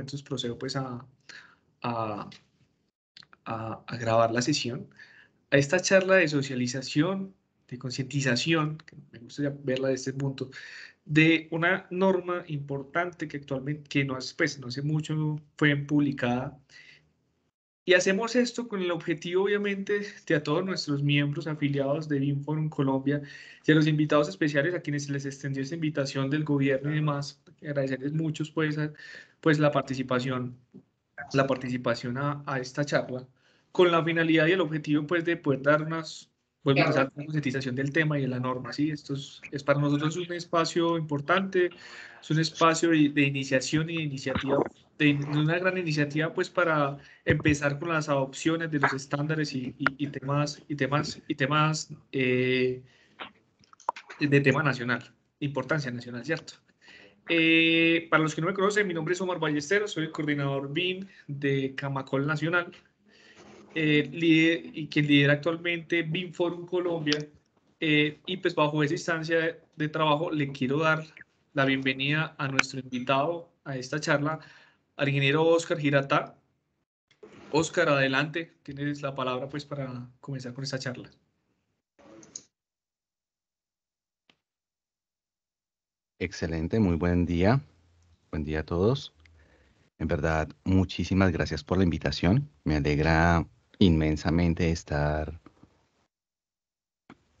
Entonces procedo pues a, a, grabar la sesión. A esta charla de socialización, de concientización, me gustaría verla desde este punto, de una norma importante que actualmente, que no hace, pues, no hace mucho fue publicada. Y hacemos esto con el objetivo, obviamente, de a todos nuestros miembros afiliados de BIMFORUM Colombia y a los invitados especiales a quienes se les extendió esta invitación del gobierno y demás, agradecerles muchos pues, pues la participación, la participación a, a esta charla con la finalidad y el objetivo pues de poder dar unas, una concientización del tema y de la norma, ¿sí? Esto es, para nosotros un espacio importante, es un espacio de, iniciación y de iniciativa, de, una gran iniciativa pues para empezar con las adopciones de los estándares y, y, temas, y temas, y temas eh, de tema nacional, importancia nacional, ¿cierto? Eh, para los que no me conocen, mi nombre es Omar Ballesteros, soy el coordinador BIM de Camacol Nacional eh, y que lidera actualmente BIM Forum Colombia. Eh, y pues bajo esa instancia de, trabajo le quiero dar la bienvenida a nuestro invitado a esta charla, al ingeniero Oscar Giratá. Oscar, adelante, tienes la palabra pues para comenzar con esta charla. Excelente, muy buen día. Buen día a todos. En verdad, muchísimas gracias por la invitación. Me alegra inmensamente estar,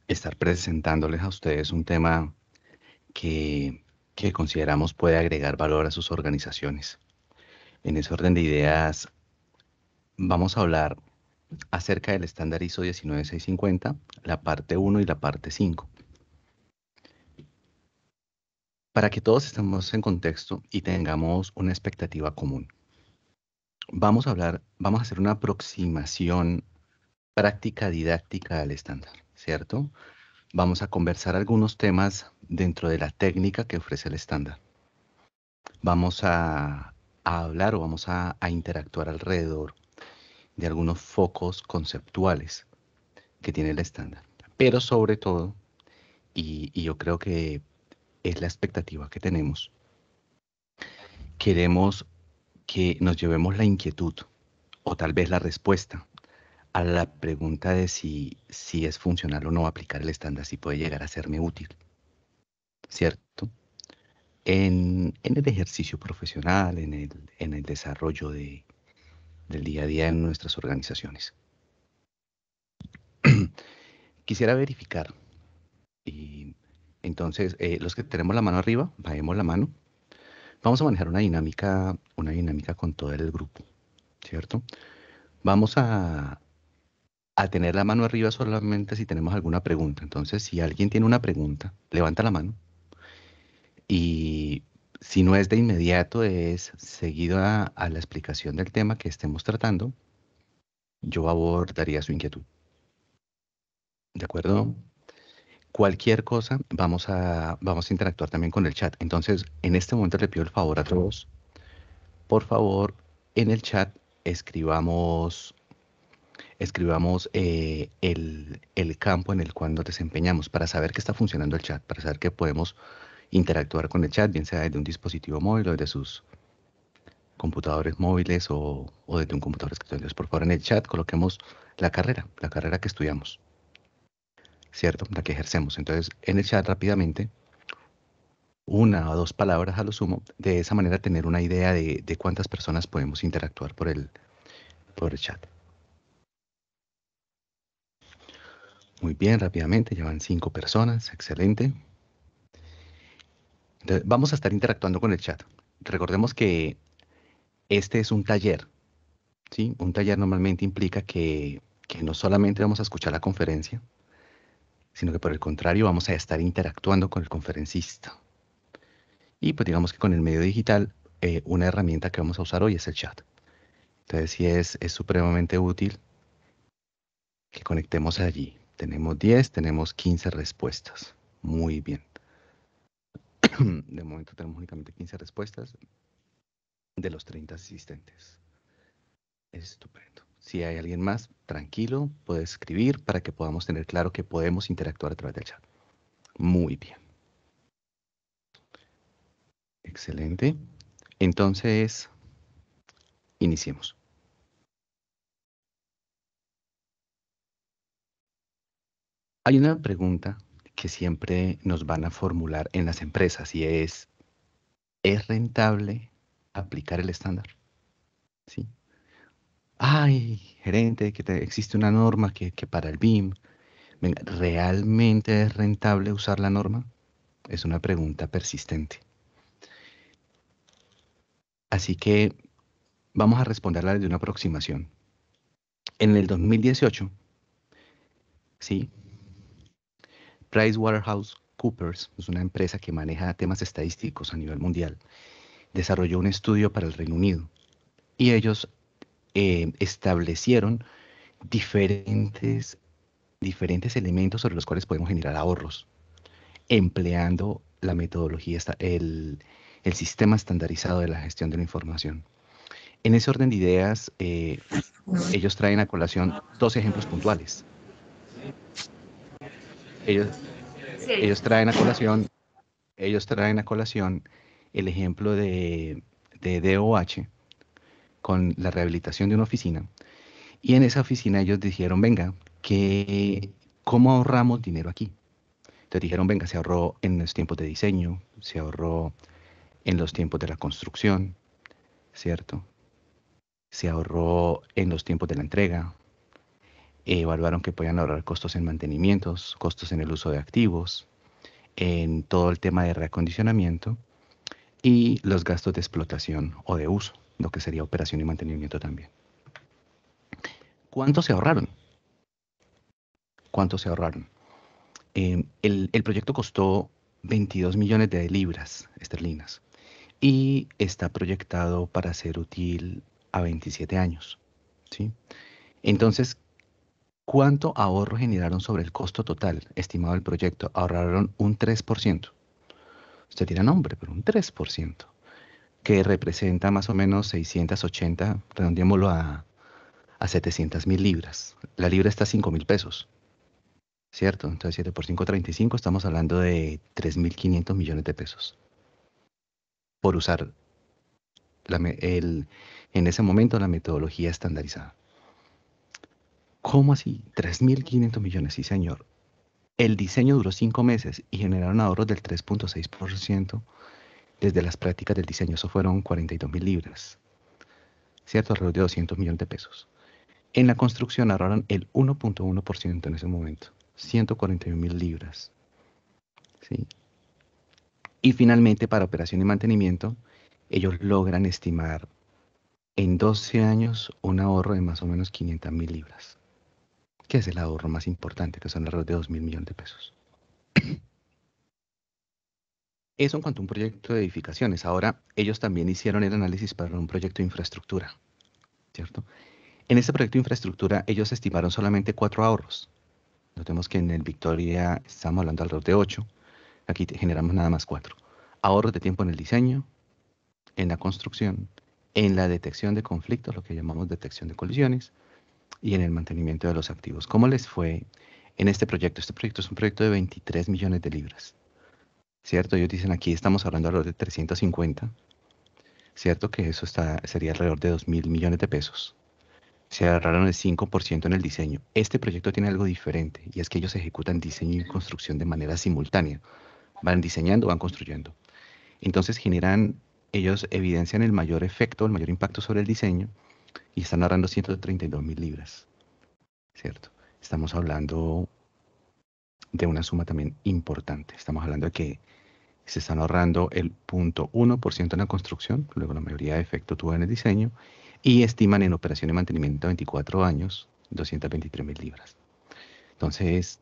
estar presentándoles a ustedes un tema que, que consideramos puede agregar valor a sus organizaciones. En ese orden de ideas, vamos a hablar acerca del estándar ISO 19650, la parte 1 y la parte 5 para que todos estemos en contexto y tengamos una expectativa común. Vamos a hablar, vamos a hacer una aproximación práctica didáctica al estándar, ¿cierto? Vamos a conversar algunos temas dentro de la técnica que ofrece el estándar. Vamos a, hablar o vamos a, interactuar alrededor de algunos focos conceptuales que tiene el estándar. Pero sobre todo, y yo creo que es la expectativa que tenemos. Queremos que nos llevemos la inquietud o tal vez la respuesta a la pregunta de si, si es funcional o no aplicar el estándar, si puede llegar a serme útil. ¿Cierto? En, el ejercicio profesional, en el, desarrollo del día a día en nuestras organizaciones. Quisiera verificar y entonces, eh, los que tenemos la mano arriba, bajemos la mano. Vamos a manejar una dinámica, una dinámica con todo el grupo, ¿cierto? Vamos a, tener la mano arriba solamente si tenemos alguna pregunta. Entonces, si alguien tiene una pregunta, levanta la mano. Y si no es de inmediato, es seguido a, a la explicación del tema que estemos tratando, yo abordaría su inquietud. ¿De acuerdo? Cualquier cosa, vamos a, vamos a interactuar también con el chat. Entonces, en este momento le pido el favor a todos. Por favor, en el chat escribamos, escribamos eh, el, campo en el cual nos desempeñamos para saber que está funcionando el chat, para saber que podemos interactuar con el chat, bien sea desde un dispositivo móvil o desde sus computadores móviles o, o desde un computador escritorio. Por favor, en el chat coloquemos la carrera, la carrera que estudiamos. ¿cierto? La que ejercemos. Entonces, en el chat rápidamente, una o dos palabras a lo sumo, de esa manera tener una idea de, cuántas personas podemos interactuar por el, por el chat. Muy bien, rápidamente, Llevan cinco personas, excelente. vamos a estar interactuando con el chat. Recordemos que este es un taller, ¿sí? Un taller normalmente implica que no solamente vamos a escuchar la conferencia, sino que por el contrario vamos a estar interactuando con el conferencista. Y pues digamos que con el medio digital, eh, una herramienta que vamos a usar hoy es el chat. Entonces sí es, supremamente útil que conectemos allí. Tenemos 10, tenemos 15 respuestas. Muy bien. De momento tenemos únicamente 15 respuestas de los 30 asistentes. Es Estupendo. Si hay alguien más, tranquilo, puede escribir para que podamos tener claro que podemos interactuar a través del chat. Muy bien. Excelente. Entonces, iniciemos. Hay una pregunta que siempre nos van a formular en las empresas y es, ¿es rentable aplicar el estándar? ¿Sí? ay, gerente, que existe una norma que, para el BIM, ¿realmente es rentable usar la norma? Es una pregunta persistente. Así que vamos a responderla desde una aproximación. En el 2018, sí, PricewaterhouseCoopers es una empresa que maneja temas estadísticos a nivel mundial. Desarrolló un estudio para el Reino Unido y ellos eh, establecieron diferentes, diferentes elementos sobre los cuales podemos generar ahorros, empleando la metodología, el, el sistema estandarizado de la gestión de la información. En ese orden de ideas, eh, ellos traen a colación dos ejemplos puntuales. Ellos, traen a colación, ellos traen a colación el ejemplo de, de DOH, con la rehabilitación de una oficina. Y en esa oficina ellos dijeron, venga, que, ¿cómo ahorramos dinero aquí? Entonces dijeron, venga, se ahorró en los tiempos de diseño, se ahorró en los tiempos de la construcción, ¿cierto? Se ahorró en los tiempos de la entrega. Evaluaron que podían ahorrar costos en mantenimientos, costos en el uso de activos, en todo el tema de reacondicionamiento y los gastos de explotación o de uso lo que sería operación y mantenimiento también. ¿Cuánto se ahorraron? ¿Cuánto se ahorraron? Eh, el, proyecto costó 22 millones de libras esterlinas y está proyectado para ser útil a 27 años. Entonces, ¿cuánto ahorro generaron sobre el costo total estimado del proyecto? Ahorraron un 3%. Usted tiene nombre, pero un 3% que representa más o menos 680, redondeémoslo a, 700 mil libras. La libra está a 5 mil pesos, ¿cierto? Entonces 7 por 5, 35, estamos hablando de 3.500 millones de pesos. Por usar el, en ese momento la metodología estandarizada. ¿Cómo así? 3.500 millones, sí señor. El diseño duró cinco meses y generaron ahorros del 3.6% desde las prácticas del diseño. Eso fueron 42 mil libras, ¿cierto? Alrededor de 200 millones de pesos. En la construcción ahorraron el 1.1% en ese momento, 141 mil libras. ¿sí? Y finalmente, para operación y mantenimiento, ellos logran estimar en 12 años un ahorro de más o menos 500 mil libras, que es el ahorro más importante, que son alrededor de 2 mil millones de pesos. Eso en cuanto a un proyecto de edificaciones. Ahora, ellos también hicieron el análisis para un proyecto de infraestructura, ¿cierto? En este proyecto de infraestructura, ellos estimaron solamente cuatro ahorros. Notemos que en el Victoria estamos hablando alrededor de ocho. Aquí generamos nada más cuatro. Ahorros de tiempo en el diseño, en la construcción, en la detección de conflictos, lo que llamamos detección de colisiones, y en el mantenimiento de los activos. ¿Cómo les fue en este proyecto? Este proyecto es un proyecto de 23 millones de libras. ¿cierto? Ellos dicen aquí estamos hablando alrededor de 350, ¿cierto? Que eso está, sería alrededor de 2 mil millones de pesos. Se agarraron el 5% en el diseño. Este proyecto tiene algo diferente y es que ellos ejecutan diseño y construcción de manera simultánea. Van diseñando, van construyendo. Entonces generan, ellos evidencian el mayor efecto, el mayor impacto sobre el diseño y están ahorrando 132 mil libras, ¿cierto? Estamos hablando de una suma también importante. Estamos hablando de que se están ahorrando el 0.1% en la construcción, luego la mayoría de efecto tuvo en el diseño, y estiman en operación y mantenimiento 24 años 223 mil libras. Entonces,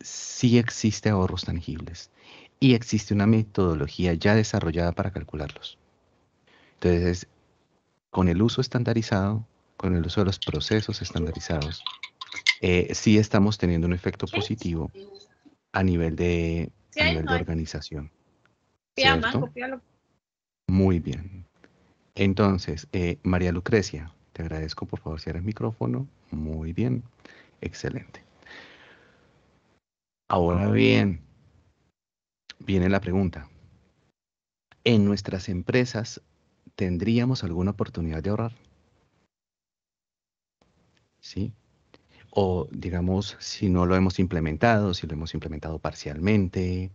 sí existe ahorros tangibles y existe una metodología ya desarrollada para calcularlos. Entonces, con el uso estandarizado, con el uso de los procesos estandarizados, eh, sí estamos teniendo un efecto positivo a nivel de, a nivel de organización. Muy bien. Entonces, eh, María Lucrecia, te agradezco por favor cierra el micrófono. Muy bien, excelente. Ahora bien, viene la pregunta. ¿En nuestras empresas tendríamos alguna oportunidad de ahorrar? ¿Sí? O digamos, si no lo hemos implementado, si lo hemos implementado parcialmente,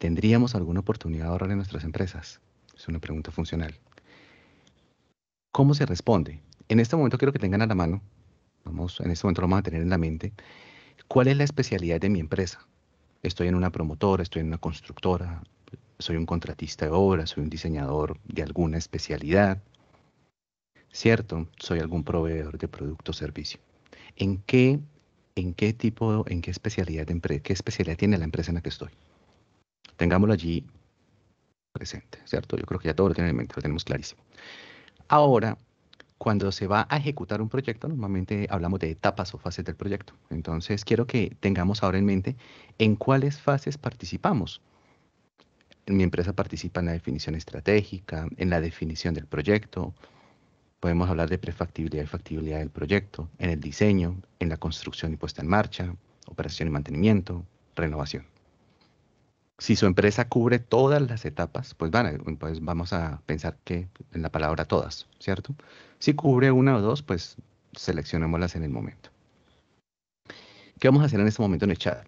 ¿Tendríamos alguna oportunidad de ahorrar en nuestras empresas? Es una pregunta funcional. ¿Cómo se responde? En este momento quiero que tengan a la mano, vamos, en este momento lo vamos a tener en la mente, ¿cuál es la especialidad de mi empresa? Estoy en una promotora, estoy en una constructora, soy un contratista de obra, soy un diseñador de alguna especialidad, ¿cierto? Soy algún proveedor de producto o servicio. ¿En qué, en qué tipo, en qué especialidad, de qué especialidad tiene la empresa en la que estoy? Tengámoslo allí presente, ¿cierto? Yo creo que ya todo lo tienen en mente, lo tenemos clarísimo. Ahora, cuando se va a ejecutar un proyecto, normalmente hablamos de etapas o fases del proyecto. Entonces, quiero que tengamos ahora en mente en cuáles fases participamos. mi empresa participa en la definición estratégica, en la definición del proyecto. Podemos hablar de prefactibilidad y factibilidad del proyecto, en el diseño, en la construcción y puesta en marcha, operación y mantenimiento, renovación. Si su empresa cubre todas las etapas, pues, van pues vamos a pensar que en la palabra todas, ¿cierto? Si cubre una o dos, pues seleccionémoslas en el momento. ¿Qué vamos a hacer en este momento en el chat?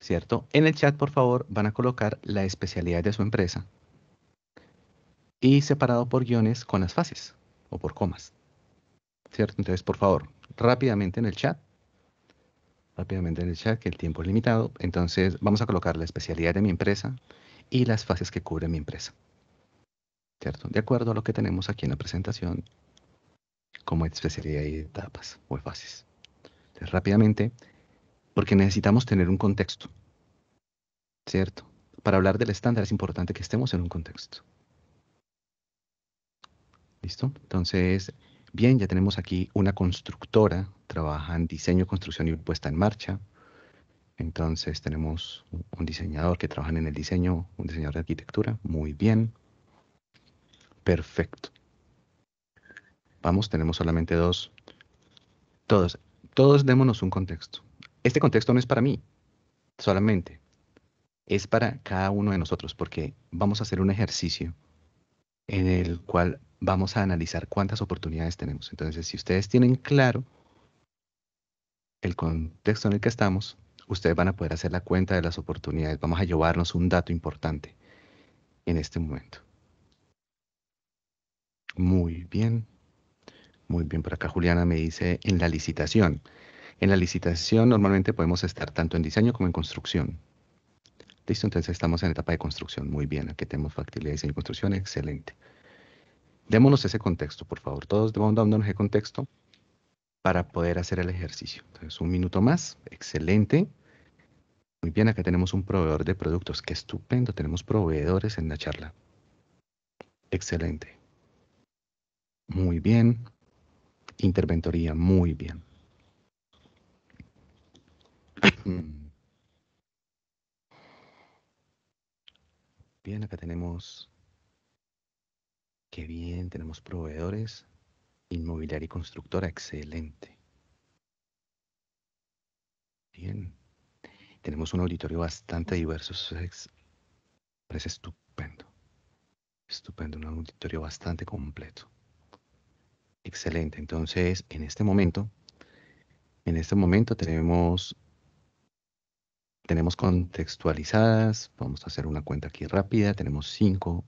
¿Cierto? En el chat, por favor, van a colocar la especialidad de su empresa y separado por guiones con las fases o por comas. ¿Cierto? Entonces, por favor, rápidamente en el chat, rápidamente en el chat que el tiempo es limitado. Entonces vamos a colocar la especialidad de mi empresa y las fases que cubre mi empresa. ¿Cierto? De acuerdo a lo que tenemos aquí en la presentación como especialidad y etapas o fases. Entonces, rápidamente, porque necesitamos tener un contexto. ¿Cierto? Para hablar del estándar es importante que estemos en un contexto. ¿Listo? Entonces, bien, ya tenemos aquí una constructora trabajan diseño, construcción y puesta en marcha. Entonces tenemos un diseñador que trabaja en el diseño, un diseñador de arquitectura, muy bien. Perfecto. Vamos, tenemos solamente dos. Todos, todos démonos un contexto. Este contexto no es para mí, solamente. Es para cada uno de nosotros, porque vamos a hacer un ejercicio en el cual vamos a analizar cuántas oportunidades tenemos. Entonces, si ustedes tienen claro el contexto en el que estamos, ustedes van a poder hacer la cuenta de las oportunidades. Vamos a llevarnos un dato importante en este momento. Muy bien. Muy bien, por acá Juliana me dice en la licitación. En la licitación normalmente podemos estar tanto en diseño como en construcción. Listo, entonces estamos en etapa de construcción. Muy bien, aquí tenemos factibilidad, diseño y construcción. Excelente. Démonos ese contexto, por favor. Todos vamos darnos ese contexto para poder hacer el ejercicio. Entonces, un minuto más, excelente. Muy bien, acá tenemos un proveedor de productos. Qué estupendo, tenemos proveedores en la charla. Excelente. Muy bien. Interventoría, muy bien. Bien, acá tenemos... Qué bien, tenemos proveedores. Inmobiliaria y constructora, excelente. Bien. Tenemos un auditorio bastante diverso. Es, parece estupendo. Estupendo, un auditorio bastante completo. Excelente. Entonces, en este momento, en este momento tenemos, tenemos contextualizadas. Vamos a hacer una cuenta aquí rápida. Tenemos cinco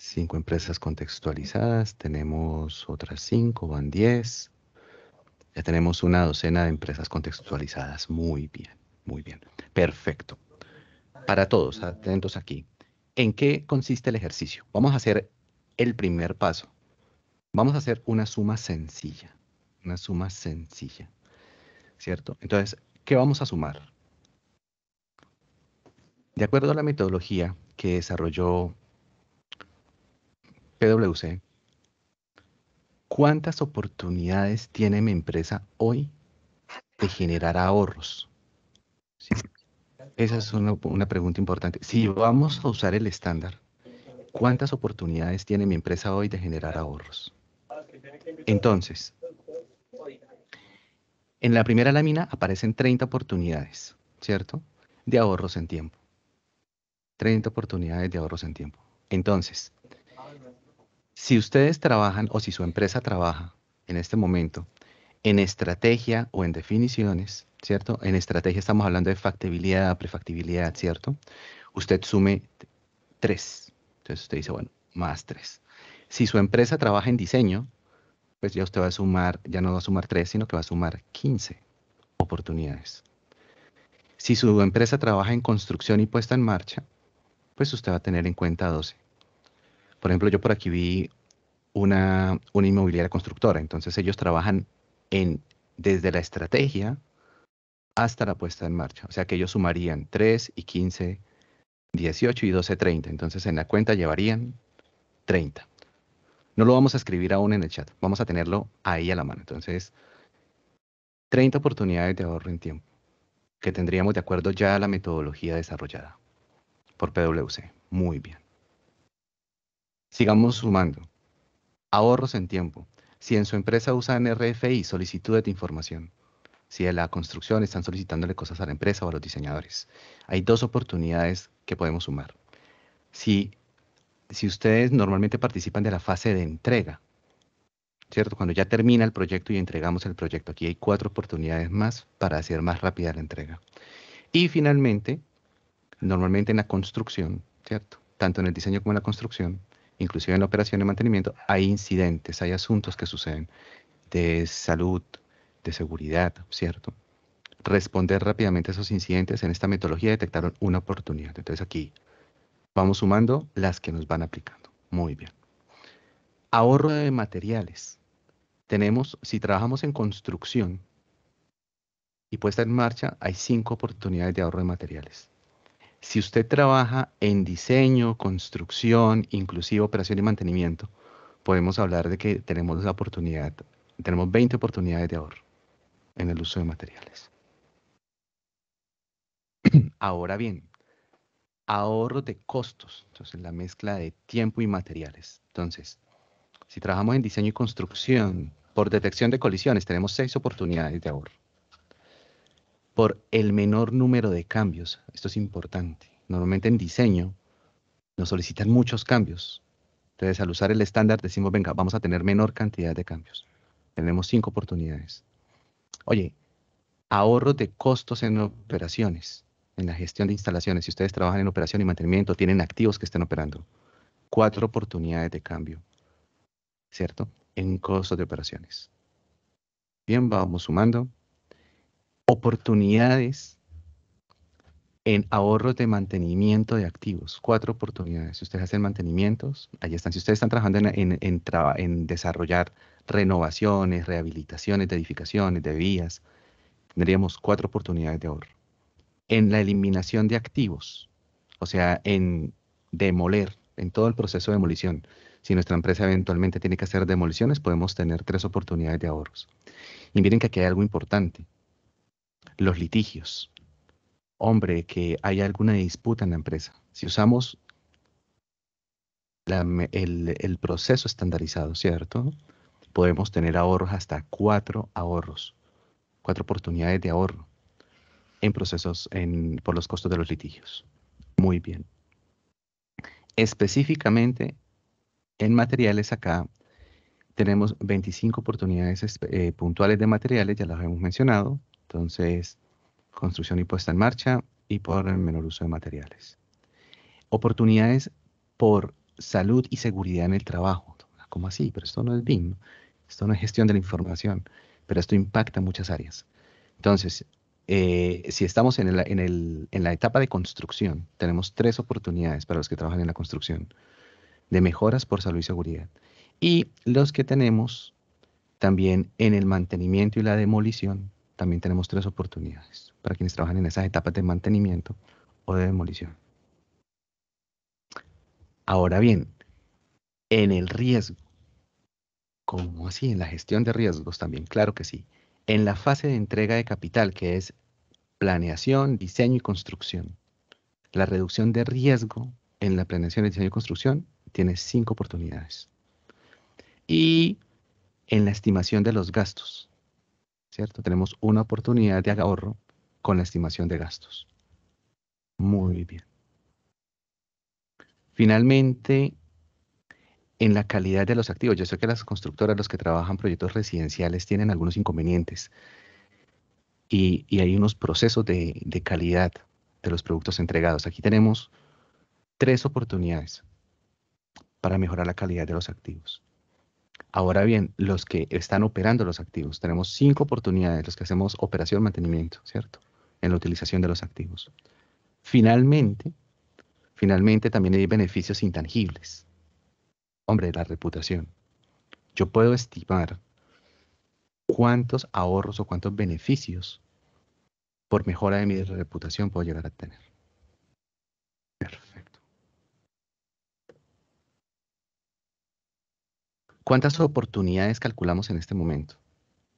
cinco empresas contextualizadas, tenemos otras cinco, van diez. Ya tenemos una docena de empresas contextualizadas. Muy bien, muy bien. Perfecto. Para todos, atentos aquí. ¿En qué consiste el ejercicio? Vamos a hacer el primer paso. Vamos a hacer una suma sencilla. Una suma sencilla. ¿Cierto? Entonces, ¿qué vamos a sumar? De acuerdo a la metodología que desarrolló PwC, ¿cuántas oportunidades tiene mi empresa hoy de generar ahorros? Esa es una, una, pregunta importante. Si vamos a usar el estándar, ¿cuántas oportunidades tiene mi empresa hoy de generar ahorros? Entonces, en la primera lámina aparecen 30 oportunidades, ¿cierto? De ahorros en tiempo. 30 oportunidades de ahorros en tiempo. Entonces, si ustedes trabajan o si su empresa trabaja en este momento en estrategia o en definiciones, ¿cierto? En estrategia estamos hablando de factibilidad, prefactibilidad, ¿cierto? Usted sume tres. Entonces usted dice, bueno, más tres. Si su empresa trabaja en diseño, pues ya usted va a sumar, ya no va a sumar tres, sino que va a sumar 15 oportunidades. Si su empresa trabaja en construcción y puesta en marcha, pues usted va a tener en cuenta 12 por ejemplo, yo por aquí vi una, una inmobiliaria constructora, entonces ellos trabajan en, desde la estrategia hasta la puesta en marcha. O sea que ellos sumarían 3 y 15, 18 y 12, 30. Entonces en la cuenta llevarían 30. No lo vamos a escribir aún en el chat, vamos a tenerlo ahí a la mano. Entonces, 30 oportunidades de ahorro en tiempo que tendríamos de acuerdo ya a la metodología desarrollada por PwC. Muy bien. Sigamos sumando. Ahorros en tiempo. Si en su empresa usan RFI, solicitudes de información. Si en la construcción están solicitándole cosas a la empresa o a los diseñadores. Hay dos oportunidades que podemos sumar. Si, si ustedes normalmente participan de la fase de entrega, ¿cierto? Cuando ya termina el proyecto y entregamos el proyecto, aquí hay cuatro oportunidades más para hacer más rápida la entrega. Y finalmente, normalmente en la construcción, ¿cierto? Tanto en el diseño como en la construcción, inclusive en la operación de mantenimiento, hay incidentes, hay asuntos que suceden de salud, de seguridad, ¿cierto? Responder rápidamente a esos incidentes en esta metodología detectaron una oportunidad. Entonces aquí vamos sumando las que nos van aplicando. Muy bien. Ahorro de materiales. Tenemos, si trabajamos en construcción y puesta en marcha, hay cinco oportunidades de ahorro de materiales. Si usted trabaja en diseño, construcción, inclusive operación y mantenimiento, podemos hablar de que tenemos la oportunidad, tenemos 20 oportunidades de ahorro en el uso de materiales. Ahora bien, ahorro de costos, entonces la mezcla de tiempo y materiales. Entonces, si trabajamos en diseño y construcción, por detección de colisiones tenemos seis oportunidades de ahorro por el menor número de cambios. Esto es importante. Normalmente en diseño nos solicitan muchos cambios. Entonces, al usar el estándar, decimos, venga, vamos a tener menor cantidad de cambios. Tenemos cinco oportunidades. Oye, ahorro de costos en operaciones, en la gestión de instalaciones. Si ustedes trabajan en operación y mantenimiento, tienen activos que estén operando. Cuatro oportunidades de cambio, ¿cierto? En costos de operaciones. Bien, vamos sumando oportunidades en ahorros de mantenimiento de activos. Cuatro oportunidades. Si ustedes hacen mantenimientos, ahí están. Si ustedes están trabajando en, desarrollar renovaciones, rehabilitaciones de edificaciones, de vías, tendríamos cuatro oportunidades de ahorro. En la eliminación de activos, o sea, en demoler, en todo el proceso de demolición. Si nuestra empresa eventualmente tiene que hacer demoliciones, podemos tener tres oportunidades de ahorros. Y miren que aquí hay algo importante los litigios. Hombre, que haya alguna disputa en la empresa. Si usamos el, proceso estandarizado, ¿cierto? Podemos tener ahorros hasta cuatro ahorros, cuatro oportunidades de ahorro en procesos en, por los costos de los litigios. Muy bien. Específicamente en materiales acá tenemos 25 oportunidades eh, puntuales de materiales, ya las hemos mencionado, entonces, construcción y puesta en marcha y por el menor uso de materiales. Oportunidades por salud y seguridad en el trabajo. ¿Cómo así? Pero esto no es BIM, esto no es gestión de la información, pero esto impacta muchas áreas. Entonces, eh, si estamos en la etapa de construcción, tenemos tres oportunidades para los que trabajan en la construcción de mejoras por salud y seguridad. Y los que tenemos también en el mantenimiento y la demolición, también tenemos tres oportunidades para quienes trabajan en esas etapas de mantenimiento o de demolición. Ahora bien, en el riesgo, ¿cómo así? En la gestión de riesgos también, claro que sí. En la fase de entrega de capital, que es planeación, diseño y construcción. La reducción de riesgo en la planeación, diseño y construcción tiene cinco oportunidades. Y en la estimación de los gastos, tenemos una oportunidad de ahorro con la estimación de gastos. Muy bien. Finalmente, en la calidad de los activos. Yo sé que las constructoras, los que trabajan proyectos residenciales, tienen algunos inconvenientes y, hay unos procesos de calidad de los productos entregados. Aquí tenemos tres oportunidades para mejorar la calidad de los activos. Ahora bien, los que están operando los activos, tenemos cinco oportunidades, los que hacemos operación, mantenimiento, ¿cierto? En la utilización de los activos. Finalmente, finalmente también hay beneficios intangibles. Hombre, la reputación. Yo puedo estimar cuántos ahorros o cuántos beneficios por mejora de mi reputación puedo llegar a tener. ¿Cuántas oportunidades calculamos en este momento?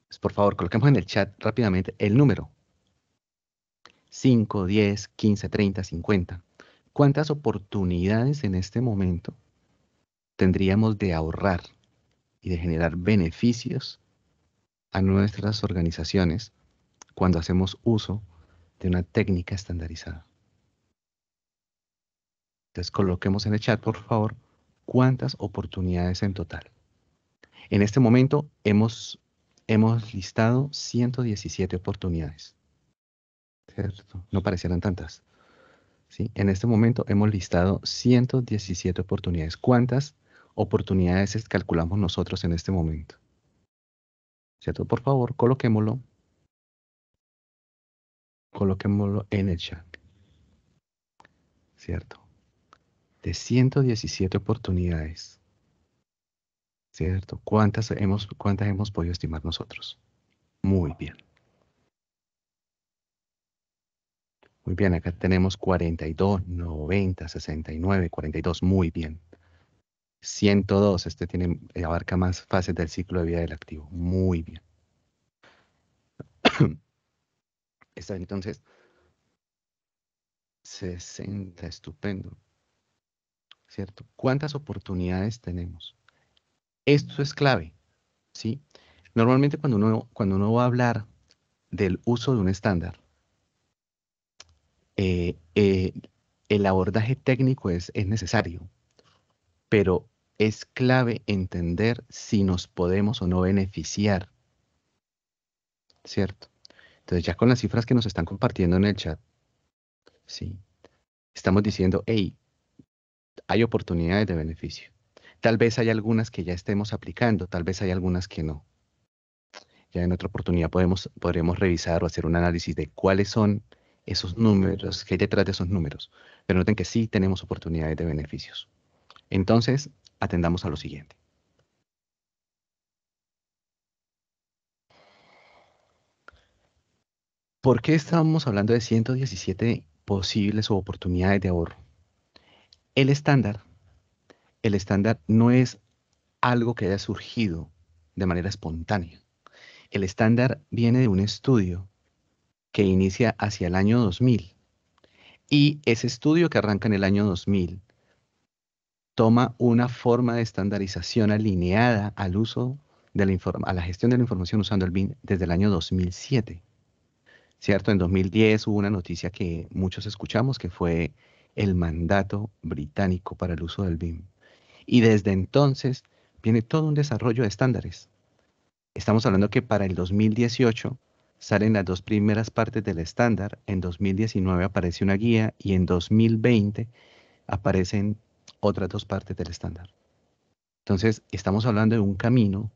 Pues, por favor, coloquemos en el chat rápidamente el número. 5, 10, 15, 30, 50. ¿Cuántas oportunidades en este momento tendríamos de ahorrar y de generar beneficios a nuestras organizaciones cuando hacemos uso de una técnica estandarizada? Entonces coloquemos en el chat, por favor, cuántas oportunidades en total. En este momento hemos, hemos listado 117 oportunidades. ¿Cierto? No parecieran tantas. ¿sí? En este momento hemos listado 117 oportunidades. ¿Cuántas oportunidades calculamos nosotros en este momento? ¿Cierto? Por favor, coloquémoslo. Coloquémoslo en el chat. ¿Cierto? De 117 oportunidades ¿Cierto? ¿Cuántas hemos, cuántas hemos podido estimar nosotros? Muy bien. Muy bien, acá tenemos 42, 90, 69, 42. Muy bien. 102, este tiene, eh, abarca más fases del ciclo de vida del activo. Muy bien. Está entonces 60, estupendo. ¿Cierto? ¿Cuántas oportunidades tenemos? Esto es clave, ¿sí? Normalmente cuando uno, cuando uno va a hablar del uso de un estándar, eh, eh, el abordaje técnico es, es necesario, pero es clave entender si nos podemos o no beneficiar, ¿cierto? Entonces ya con las cifras que nos están compartiendo en el chat, ¿sí? Estamos diciendo, hey, hay oportunidades de beneficio. Tal vez hay algunas que ya estemos aplicando, tal vez hay algunas que no. Ya en otra oportunidad podemos, podremos revisar o hacer un análisis de cuáles son esos números, qué hay detrás de esos números. Pero noten que sí tenemos oportunidades de beneficios. Entonces, atendamos a lo siguiente. ¿Por qué estamos hablando de 117 posibles oportunidades de ahorro? El estándar el estándar no es algo que haya surgido de manera espontánea. El estándar viene de un estudio que inicia hacia el año 2000. Y ese estudio que arranca en el año 2000 toma una forma de estandarización alineada al uso de la a la gestión de la información usando el BIM desde el año 2007. ¿Cierto? En 2010 hubo una noticia que muchos escuchamos que fue el mandato británico para el uso del BIM. Y desde entonces viene todo un desarrollo de estándares. Estamos hablando que para el 2018 salen las dos primeras partes del estándar, en 2019 aparece una guía y en 2020 aparecen otras dos partes del estándar. Entonces, estamos hablando de un camino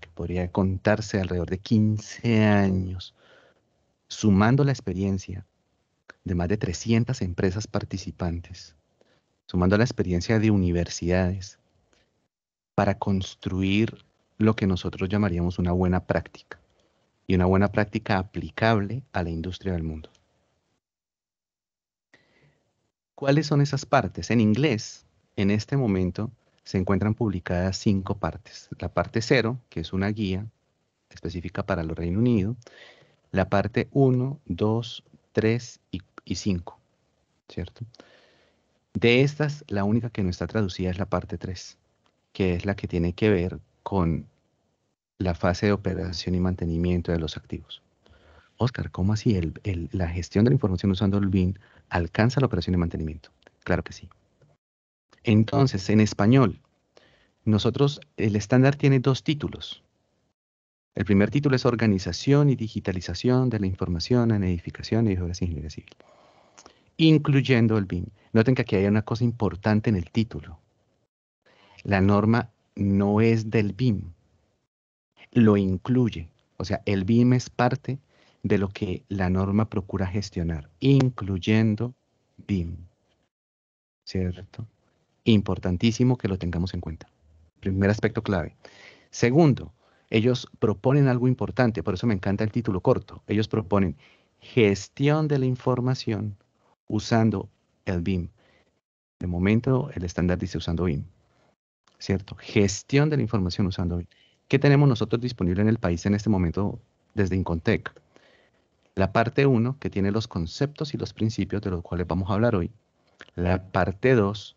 que podría contarse alrededor de 15 años, sumando la experiencia de más de 300 empresas participantes, sumando la experiencia de universidades, para construir lo que nosotros llamaríamos una buena práctica y una buena práctica aplicable a la industria del mundo. ¿Cuáles son esas partes? En inglés, en este momento, se encuentran publicadas cinco partes. La parte cero, que es una guía específica para el Reino Unido, la parte 1, 2, 3 y 5, ¿cierto? De estas, la única que no está traducida es la parte 3, que es la que tiene que ver con la fase de operación y mantenimiento de los activos. Oscar, ¿cómo así? ¿La gestión de la información usando el BIN alcanza la operación y mantenimiento? Claro que sí. Entonces, en español, nosotros, el estándar tiene dos títulos. El primer título es Organización y Digitalización de la Información en Edificación y Obras Ingeniería Civil incluyendo el BIM. Noten que aquí hay una cosa importante en el título. La norma no es del BIM, lo incluye. O sea, el BIM es parte de lo que la norma procura gestionar, incluyendo BIM. ¿Cierto? Importantísimo que lo tengamos en cuenta. Primer aspecto clave. Segundo, ellos proponen algo importante, por eso me encanta el título corto. Ellos proponen gestión de la información usando el BIM. De momento, el estándar dice usando BIM. ¿Cierto? Gestión de la información usando BIM. ¿Qué tenemos nosotros disponible en el país en este momento desde Incontec? La parte 1, que tiene los conceptos y los principios de los cuales vamos a hablar hoy. La parte 2,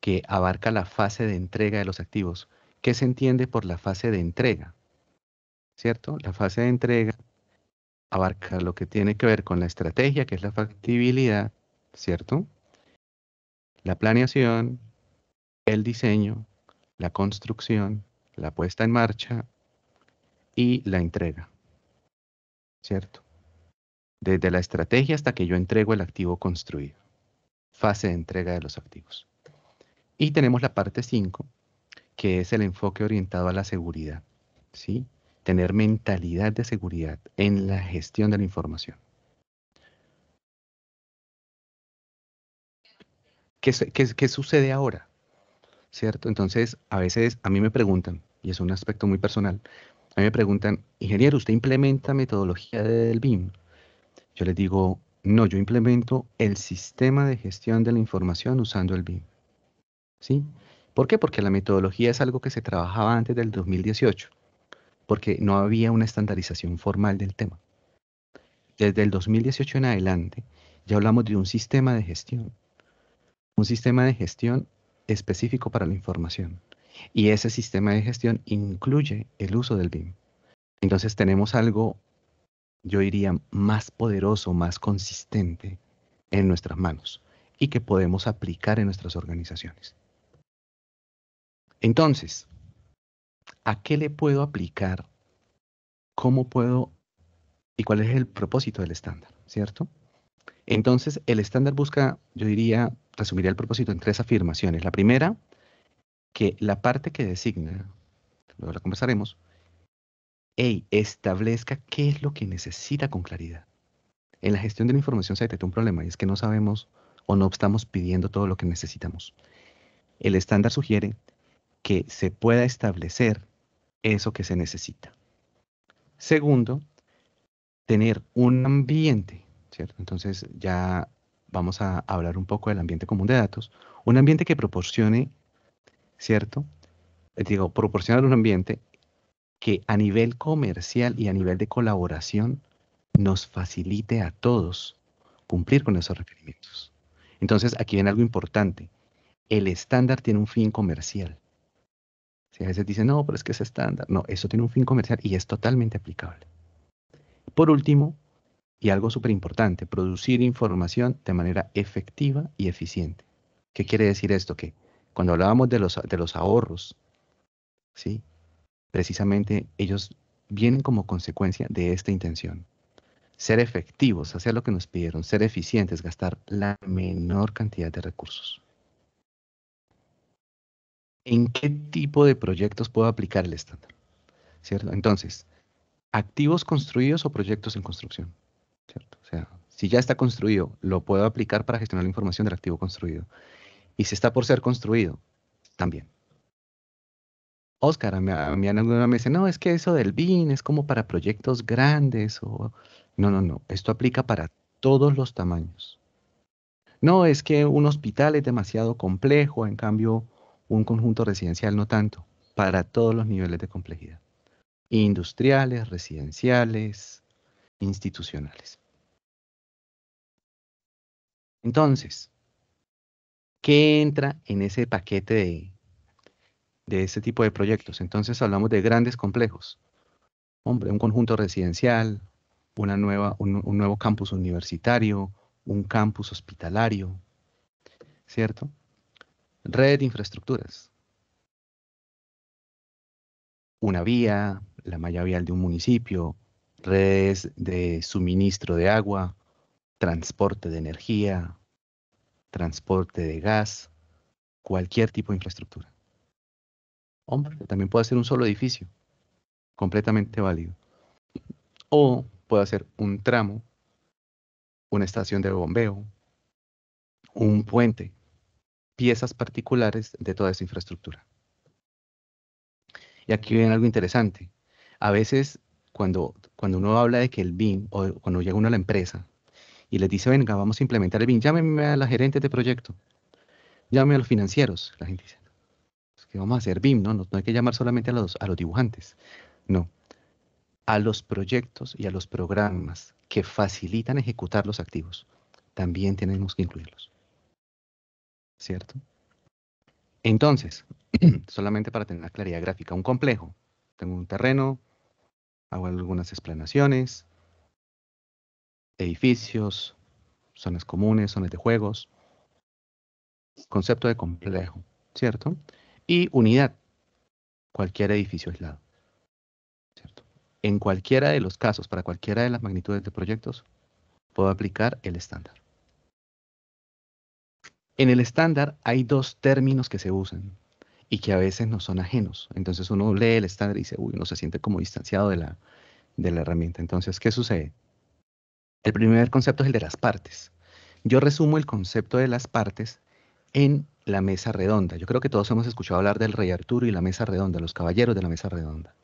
que abarca la fase de entrega de los activos. ¿Qué se entiende por la fase de entrega? ¿Cierto? La fase de entrega abarca lo que tiene que ver con la estrategia, que es la factibilidad, ¿cierto? La planeación, el diseño, la construcción, la puesta en marcha y la entrega, ¿cierto? Desde la estrategia hasta que yo entrego el activo construido. Fase de entrega de los activos. Y tenemos la parte 5, que es el enfoque orientado a la seguridad, ¿sí? Tener mentalidad de seguridad en la gestión de la información. ¿qué, sucede ahora? ¿Cierto? Entonces, a veces a mí me preguntan, y es un aspecto muy personal, a mí me preguntan, ingeniero, ¿usted implementa metodología del BIM? Yo les digo, no, yo implemento el sistema de gestión de la información usando el BIM. ¿Sí? ¿Por qué? Porque la metodología es algo que se trabajaba antes del 2018, porque no había una estandarización formal del tema. Desde el 2018 en adelante, ya hablamos de un sistema de gestión un sistema de gestión específico para la información. Y ese sistema de gestión incluye el uso del BIM. Entonces tenemos algo, yo diría, más poderoso, más consistente en nuestras manos y que podemos aplicar en nuestras organizaciones. Entonces, ¿a qué le puedo aplicar? ¿Cómo puedo? ¿Y cuál es el propósito del estándar? ¿Cierto? Entonces, el estándar busca, yo diría, resumiría el propósito en tres afirmaciones. La primera, que la parte que designa, luego la conversaremos, establezca qué es lo que necesita con claridad. En la gestión de la información se detecta un problema y es que no sabemos o no estamos pidiendo todo lo que necesitamos. El estándar sugiere que se pueda establecer eso que se necesita. Segundo, tener un ambiente, ¿cierto? Entonces ya vamos a hablar un poco del ambiente común de datos, un ambiente que proporcione, ¿cierto? Eh, digo, proporcionar un ambiente que a nivel comercial y a nivel de colaboración nos facilite a todos cumplir con esos requerimientos. Entonces, aquí viene algo importante. El estándar tiene un fin comercial. Si a veces dicen, no, pero es que es estándar. No, eso tiene un fin comercial y es totalmente aplicable. Por último, y algo súper importante, producir información de manera efectiva y eficiente. ¿Qué quiere decir esto? Que cuando hablábamos de los, de los ahorros, ¿sí? precisamente ellos vienen como consecuencia de esta intención. Ser efectivos, hacer lo que nos pidieron, ser eficientes, gastar la menor cantidad de recursos. ¿En qué tipo de proyectos puedo aplicar el estándar? ¿Cierto? Entonces, activos construidos o proyectos en construcción. O sea, si ya está construido, lo puedo aplicar para gestionar la información del activo construido. Y si está por ser construido, también. Oscar, a mí, a mí me dice, no, es que eso del BIN es como para proyectos grandes o... No, no, no, esto aplica para todos los tamaños. No, es que un hospital es demasiado complejo, en cambio un conjunto residencial no tanto, para todos los niveles de complejidad. Industriales, residenciales, institucionales. Entonces, ¿qué entra en ese paquete de, ese tipo de proyectos? Entonces hablamos de grandes complejos. Hombre, un conjunto residencial, una nueva, un, un nuevo campus universitario, un campus hospitalario, ¿cierto? Red de infraestructuras. Una vía, la malla vial de un municipio, redes de suministro de agua, transporte de energía, transporte de gas, cualquier tipo de infraestructura. Hombre, también puede ser un solo edificio, completamente válido. O puede ser un tramo, una estación de bombeo, un puente, piezas particulares de toda esa infraestructura. Y aquí viene algo interesante. A veces cuando, cuando uno habla de que el BIM, o cuando llega uno a la empresa y les dice, venga, vamos a implementar el BIM, llámeme a la gerente de proyecto, llámeme a los financieros, la gente dice, es que vamos a hacer BIM, ¿no? ¿no? hay que llamar solamente a los, a los dibujantes, no, a los proyectos y a los programas que facilitan ejecutar los activos, también tenemos que incluirlos. ¿Cierto? Entonces, solamente para tener una claridad gráfica, un complejo. Tengo un terreno, hago algunas explanaciones, edificios, zonas comunes, zonas de juegos, concepto de complejo, ¿cierto? Y unidad, cualquier edificio aislado, ¿cierto? En cualquiera de los casos, para cualquiera de las magnitudes de proyectos, puedo aplicar el estándar. En el estándar hay dos términos que se usan, y que a veces no son ajenos. Entonces uno lee el estándar y dice, uy, uno se siente como distanciado de la, de la herramienta. Entonces, ¿qué sucede? El primer concepto es el de las partes. Yo resumo el concepto de las partes en la mesa redonda. Yo creo que todos hemos escuchado hablar del rey Arturo y la mesa redonda, los caballeros de la mesa redonda.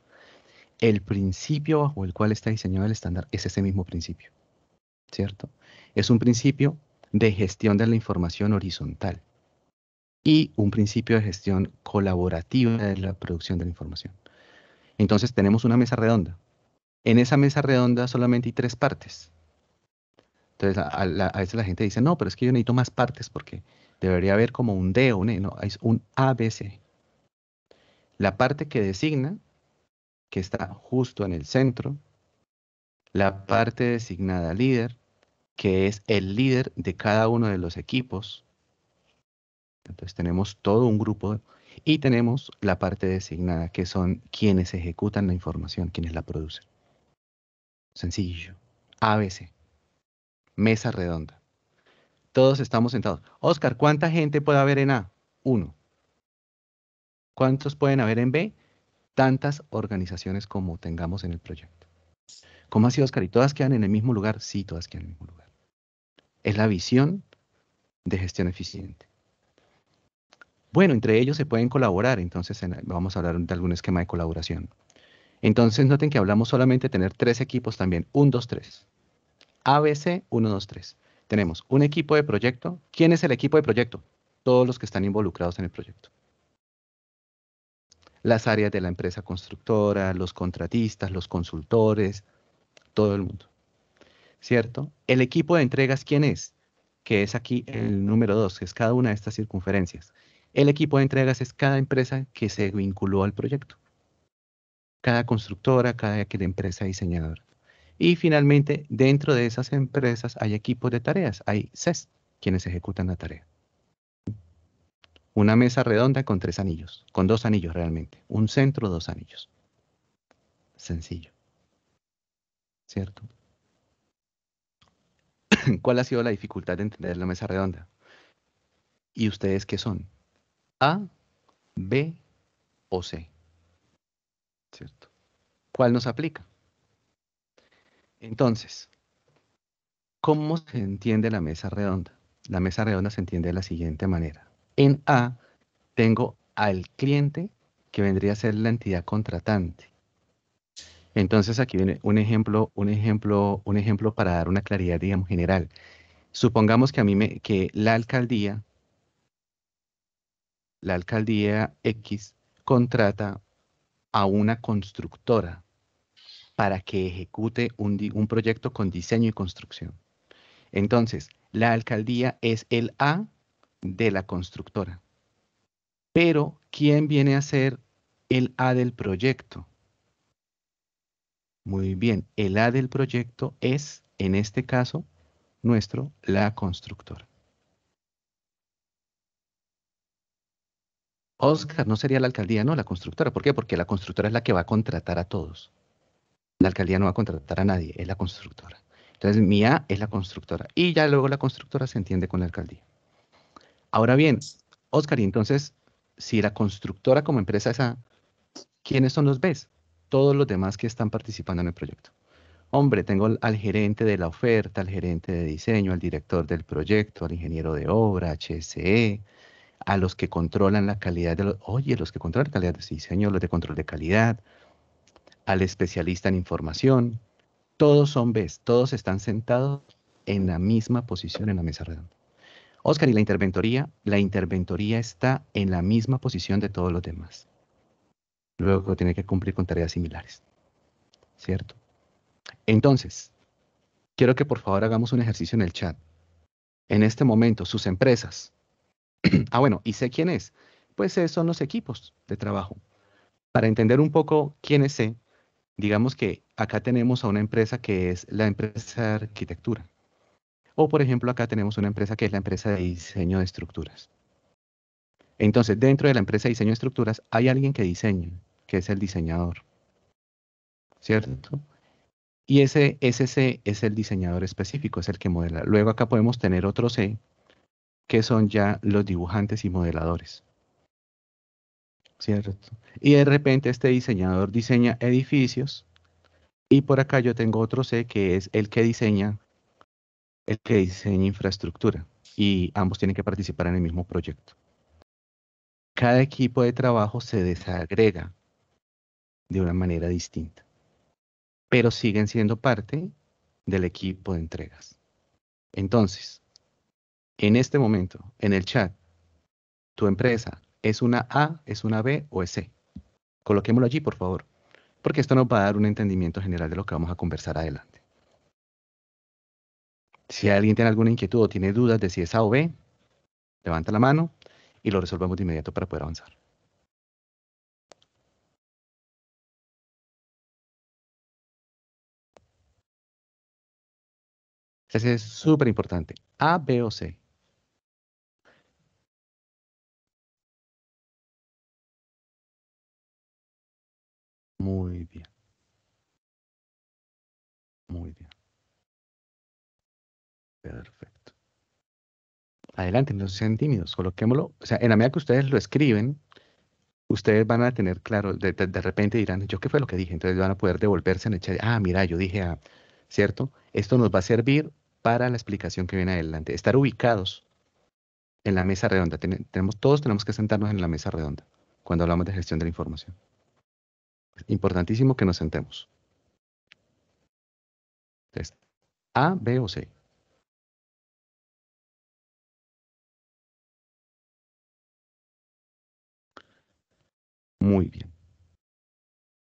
El principio bajo el cual está diseñado el estándar es ese mismo principio, ¿cierto? Es un principio de gestión de la información horizontal y un principio de gestión colaborativa de la producción de la información. Entonces tenemos una mesa redonda. En esa mesa redonda solamente hay tres partes. Entonces a, veces la gente dice, no, pero es que yo necesito más partes porque debería haber como un D, un E, no, es un ABC. La parte que designa, que está justo en el centro, la parte designada líder, que es el líder de cada uno de los equipos, entonces tenemos todo un grupo y tenemos la parte designada, que son quienes ejecutan la información, quienes la producen. Sencillo. ABC. Mesa redonda. Todos estamos sentados. Oscar, ¿cuánta gente puede haber en A? Uno. ¿Cuántos pueden haber en B? Tantas organizaciones como tengamos en el proyecto. ¿Cómo así, Oscar? ¿Y todas quedan en el mismo lugar? Sí, todas quedan en el mismo lugar. Es la visión de gestión eficiente. Bueno, entre ellos se pueden colaborar, entonces vamos a hablar de algún esquema de colaboración. Entonces noten que hablamos solamente de tener tres equipos también, Un, dos, tres. ABC uno, dos, tres. Tenemos un equipo de proyecto. ¿Quién es el equipo de proyecto? Todos los que están involucrados en el proyecto. Las áreas de la empresa constructora, los contratistas, los consultores, todo el mundo. ¿Cierto? El equipo de entregas, ¿quién es? Que es aquí el número dos, que es cada una de estas circunferencias. El equipo de entregas es cada empresa que se vinculó al proyecto. Cada constructora, cada empresa diseñadora. Y finalmente, dentro de esas empresas hay equipos de tareas, hay CES, quienes ejecutan la tarea. Una mesa redonda con tres anillos, con dos anillos realmente. Un centro, dos anillos. Sencillo. ¿Cierto? ¿Cuál ha sido la dificultad de entender la mesa redonda? ¿Y ustedes qué son? A, B o C. ¿Cierto? ¿Cuál nos aplica? Entonces, ¿cómo se entiende la mesa redonda? La mesa redonda se entiende de la siguiente manera. En A tengo al cliente que vendría a ser la entidad contratante. Entonces aquí viene un ejemplo, un ejemplo, un ejemplo para dar una claridad, digamos, general. Supongamos que a mí me, que la alcaldía la alcaldía X contrata a una constructora para que ejecute un, proyecto con diseño y construcción. Entonces, la alcaldía es el A de la constructora. Pero, ¿quién viene a ser el A del proyecto? Muy bien, el A del proyecto es, en este caso, nuestro, la constructora. Oscar, no sería la alcaldía, no, la constructora. ¿Por qué? Porque la constructora es la que va a contratar a todos. La alcaldía no va a contratar a nadie, es la constructora. Entonces, mía es la constructora. Y ya luego la constructora se entiende con la alcaldía. Ahora bien, Oscar, y entonces, si la constructora como empresa es A, ¿quiénes son los Bs? Todos los demás que están participando en el proyecto. Hombre, tengo al gerente de la oferta, al gerente de diseño, al director del proyecto, al ingeniero de obra, HSE, a los que controlan la calidad de los, oye, los que controlan la calidad, sí diseño, los de control de calidad, al especialista en información, todos son BES, todos están sentados en la misma posición en la mesa redonda. Oscar, ¿y la interventoría? La interventoría está en la misma posición de todos los demás. Luego tiene que cumplir con tareas similares. ¿Cierto? Entonces, quiero que por favor hagamos un ejercicio en el chat. En este momento, sus empresas, ah, bueno, y sé quién es. Pues son los equipos de trabajo. Para entender un poco quién es C, e, digamos que acá tenemos a una empresa que es la empresa de arquitectura. O, por ejemplo, acá tenemos una empresa que es la empresa de diseño de estructuras. Entonces, dentro de la empresa de diseño de estructuras hay alguien que diseña, que es el diseñador. ¿Cierto? Y ese, ese C es el diseñador específico, es el que modela. Luego acá podemos tener otro C que son ya los dibujantes y modeladores. ¿Cierto? Y de repente este diseñador diseña edificios y por acá yo tengo otro C que es el que diseña el que diseña infraestructura y ambos tienen que participar en el mismo proyecto. Cada equipo de trabajo se desagrega de una manera distinta, pero siguen siendo parte del equipo de entregas. Entonces, en este momento, en el chat, tu empresa es una A, es una B o es C. Coloquémoslo allí, por favor, porque esto nos va a dar un entendimiento general de lo que vamos a conversar adelante. Si alguien tiene alguna inquietud o tiene dudas de si es A o B, levanta la mano y lo resolvemos de inmediato para poder avanzar. Ese es súper importante. A, B o C. Muy bien. Muy bien. Perfecto. Adelante, no sean tímidos, coloquémoslo. O sea, en la medida que ustedes lo escriben, ustedes van a tener claro, de, de, repente dirán, ¿yo qué fue lo que dije? Entonces van a poder devolverse en el chat. Ah, mira, yo dije, ¿cierto? Esto nos va a servir para la explicación que viene adelante. Estar ubicados en la mesa redonda. tenemos, todos tenemos que sentarnos en la mesa redonda cuando hablamos de gestión de la información. Importantísimo que nos sentemos. A, B o C. Muy bien.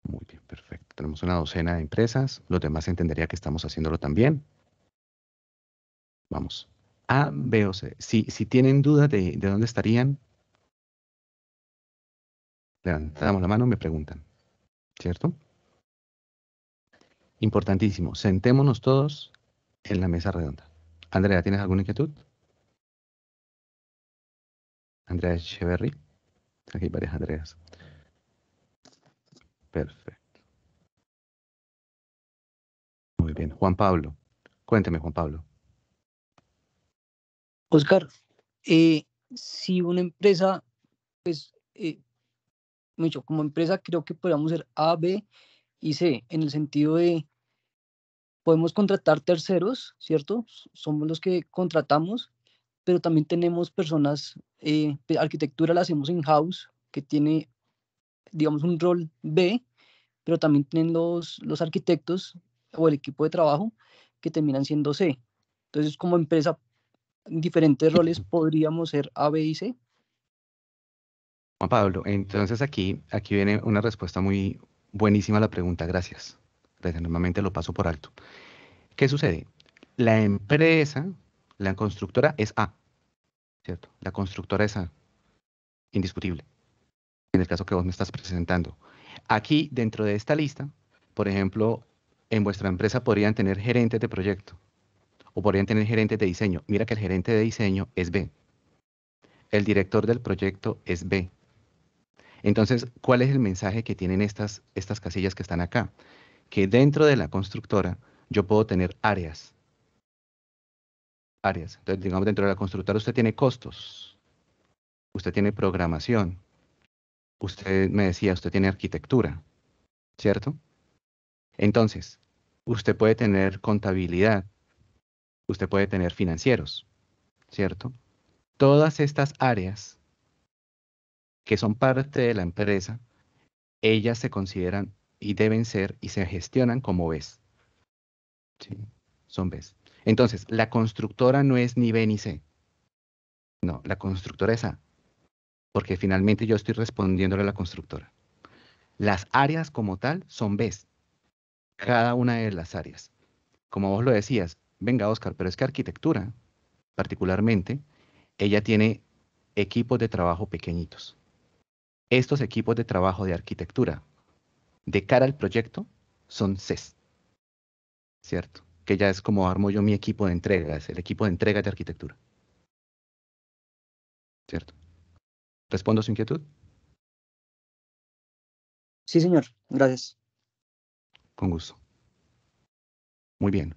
Muy bien, perfecto. Tenemos una docena de empresas. Los demás entendería que estamos haciéndolo también. Vamos. A, B o C. Si, si tienen dudas de, dónde estarían, levantamos la mano, me preguntan. ¿Cierto? Importantísimo. Sentémonos todos en la mesa redonda. Andrea, ¿tienes alguna inquietud? Andrea Echeverry. Aquí hay varias Andreas. Perfecto. Muy bien. Juan Pablo. Cuénteme, Juan Pablo. Oscar, eh, si una empresa pues, eh, mucho, como empresa creo que podríamos ser A, B y C, en el sentido de podemos contratar terceros, ¿cierto? Somos los que contratamos, pero también tenemos personas, eh, arquitectura la hacemos in-house, que tiene, digamos, un rol B, pero también tienen los, los arquitectos o el equipo de trabajo que terminan siendo C. Entonces, como empresa, diferentes roles podríamos ser A, B y C, Juan Pablo, entonces aquí, aquí viene una respuesta muy buenísima a la pregunta, gracias. Gracias, normalmente lo paso por alto. ¿Qué sucede? La empresa, la constructora es A, ¿cierto? La constructora es A, indiscutible, en el caso que vos me estás presentando. Aquí, dentro de esta lista, por ejemplo, en vuestra empresa podrían tener gerentes de proyecto o podrían tener gerentes de diseño. Mira que el gerente de diseño es B. El director del proyecto es B. Entonces, ¿cuál es el mensaje que tienen estas, estas casillas que están acá? Que dentro de la constructora yo puedo tener áreas. Áreas. Entonces, digamos, dentro de la constructora usted tiene costos, usted tiene programación, usted me decía, usted tiene arquitectura, ¿cierto? Entonces, usted puede tener contabilidad, usted puede tener financieros, ¿cierto? Todas estas áreas que son parte de la empresa, ellas se consideran y deben ser y se gestionan como BES. Son BES. Entonces, la constructora no es ni B ni C. No, la constructora es A. Porque finalmente yo estoy respondiéndole a la constructora. Las áreas como tal son BES. Cada una de las áreas. Como vos lo decías, venga Oscar, pero es que arquitectura, particularmente, ella tiene equipos de trabajo pequeñitos. Estos equipos de trabajo de arquitectura de cara al proyecto son CES, ¿cierto? Que ya es como armo yo mi equipo de entregas, el equipo de entregas de arquitectura. ¿Cierto? ¿Respondo su inquietud? Sí, señor. Gracias. Con gusto. Muy bien.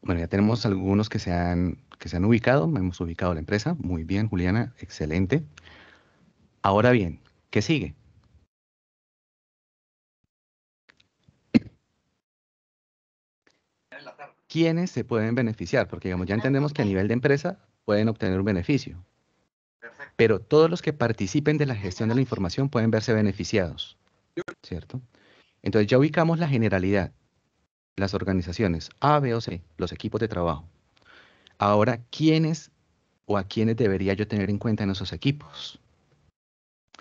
Bueno, ya tenemos algunos que se han, que se han ubicado. Hemos ubicado la empresa. Muy bien, Juliana. Excelente. Ahora bien, ¿qué sigue? ¿Quiénes se pueden beneficiar? Porque ya entendemos que a nivel de empresa pueden obtener un beneficio. Pero todos los que participen de la gestión de la información pueden verse beneficiados. ¿Cierto? Entonces ya ubicamos la generalidad, las organizaciones A, B o C, los equipos de trabajo. Ahora, ¿quiénes o a quiénes debería yo tener en cuenta en esos equipos?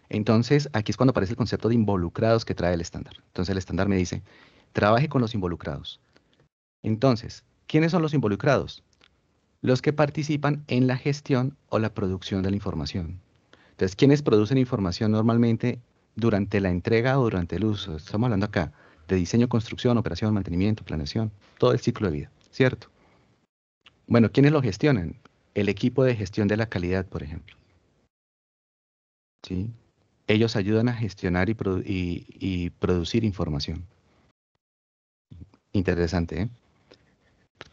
Entonces, aquí es cuando aparece el concepto de involucrados que trae el estándar. Entonces, el estándar me dice, trabaje con los involucrados. Entonces, ¿quiénes son los involucrados? Los que participan en la gestión o la producción de la información. Entonces, ¿quiénes producen información normalmente durante la entrega o durante el uso? Estamos hablando acá de diseño, construcción, operación, mantenimiento, planeación, todo el ciclo de vida, ¿cierto? Bueno, ¿quiénes lo gestionan? El equipo de gestión de la calidad, por ejemplo. ¿Sí? ellos ayudan a gestionar y, producir información. Interesante, ¿eh?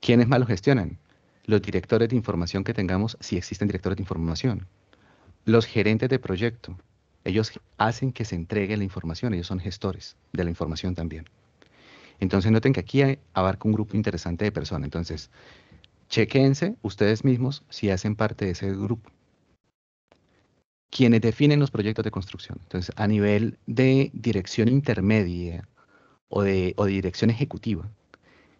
¿Quiénes más lo gestionan? Los directores de información que tengamos, si existen directores de información. Los gerentes de proyecto. Ellos hacen que se entregue la información, ellos son gestores de la información también. Entonces noten que aquí abarca un grupo interesante de personas. Entonces, chequense ustedes mismos si hacen parte de ese grupo quienes definen los proyectos de construcción. Entonces, a nivel de dirección intermedia o de, dirección ejecutiva,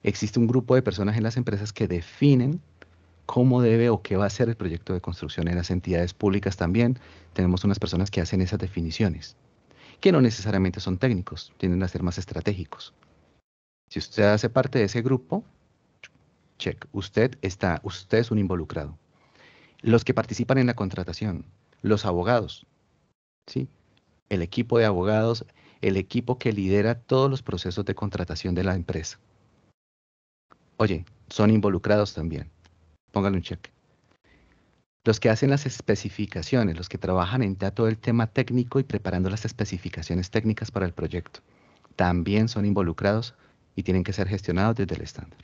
existe un grupo de personas en las empresas que definen cómo debe o qué va a ser el proyecto de construcción. En las entidades públicas también tenemos unas personas que hacen esas definiciones, que no necesariamente son técnicos, tienden a ser más estratégicos. Si usted hace parte de ese grupo, check, usted está, usted es un involucrado. Los que participan en la contratación, los abogados, ¿sí? el equipo de abogados, el equipo que lidera todos los procesos de contratación de la empresa. Oye, son involucrados también. Póngale un cheque. Los que hacen las especificaciones, los que trabajan en todo el tema técnico y preparando las especificaciones técnicas para el proyecto, también son involucrados y tienen que ser gestionados desde el estándar.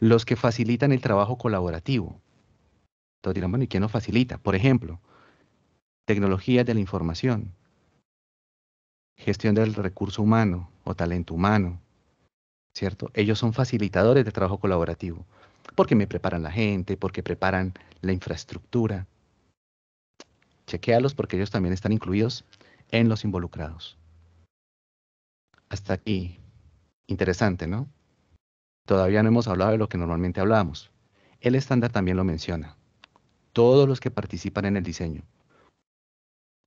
Los que facilitan el trabajo colaborativo, entonces dirán, bueno, ¿y quién nos facilita? Por ejemplo, tecnología de la información, gestión del recurso humano o talento humano, ¿cierto? Ellos son facilitadores de trabajo colaborativo, porque me preparan la gente, porque preparan la infraestructura. Chequéalos porque ellos también están incluidos en los involucrados. Hasta aquí. Interesante, ¿no? Todavía no hemos hablado de lo que normalmente hablamos. El estándar también lo menciona todos los que participan en el diseño.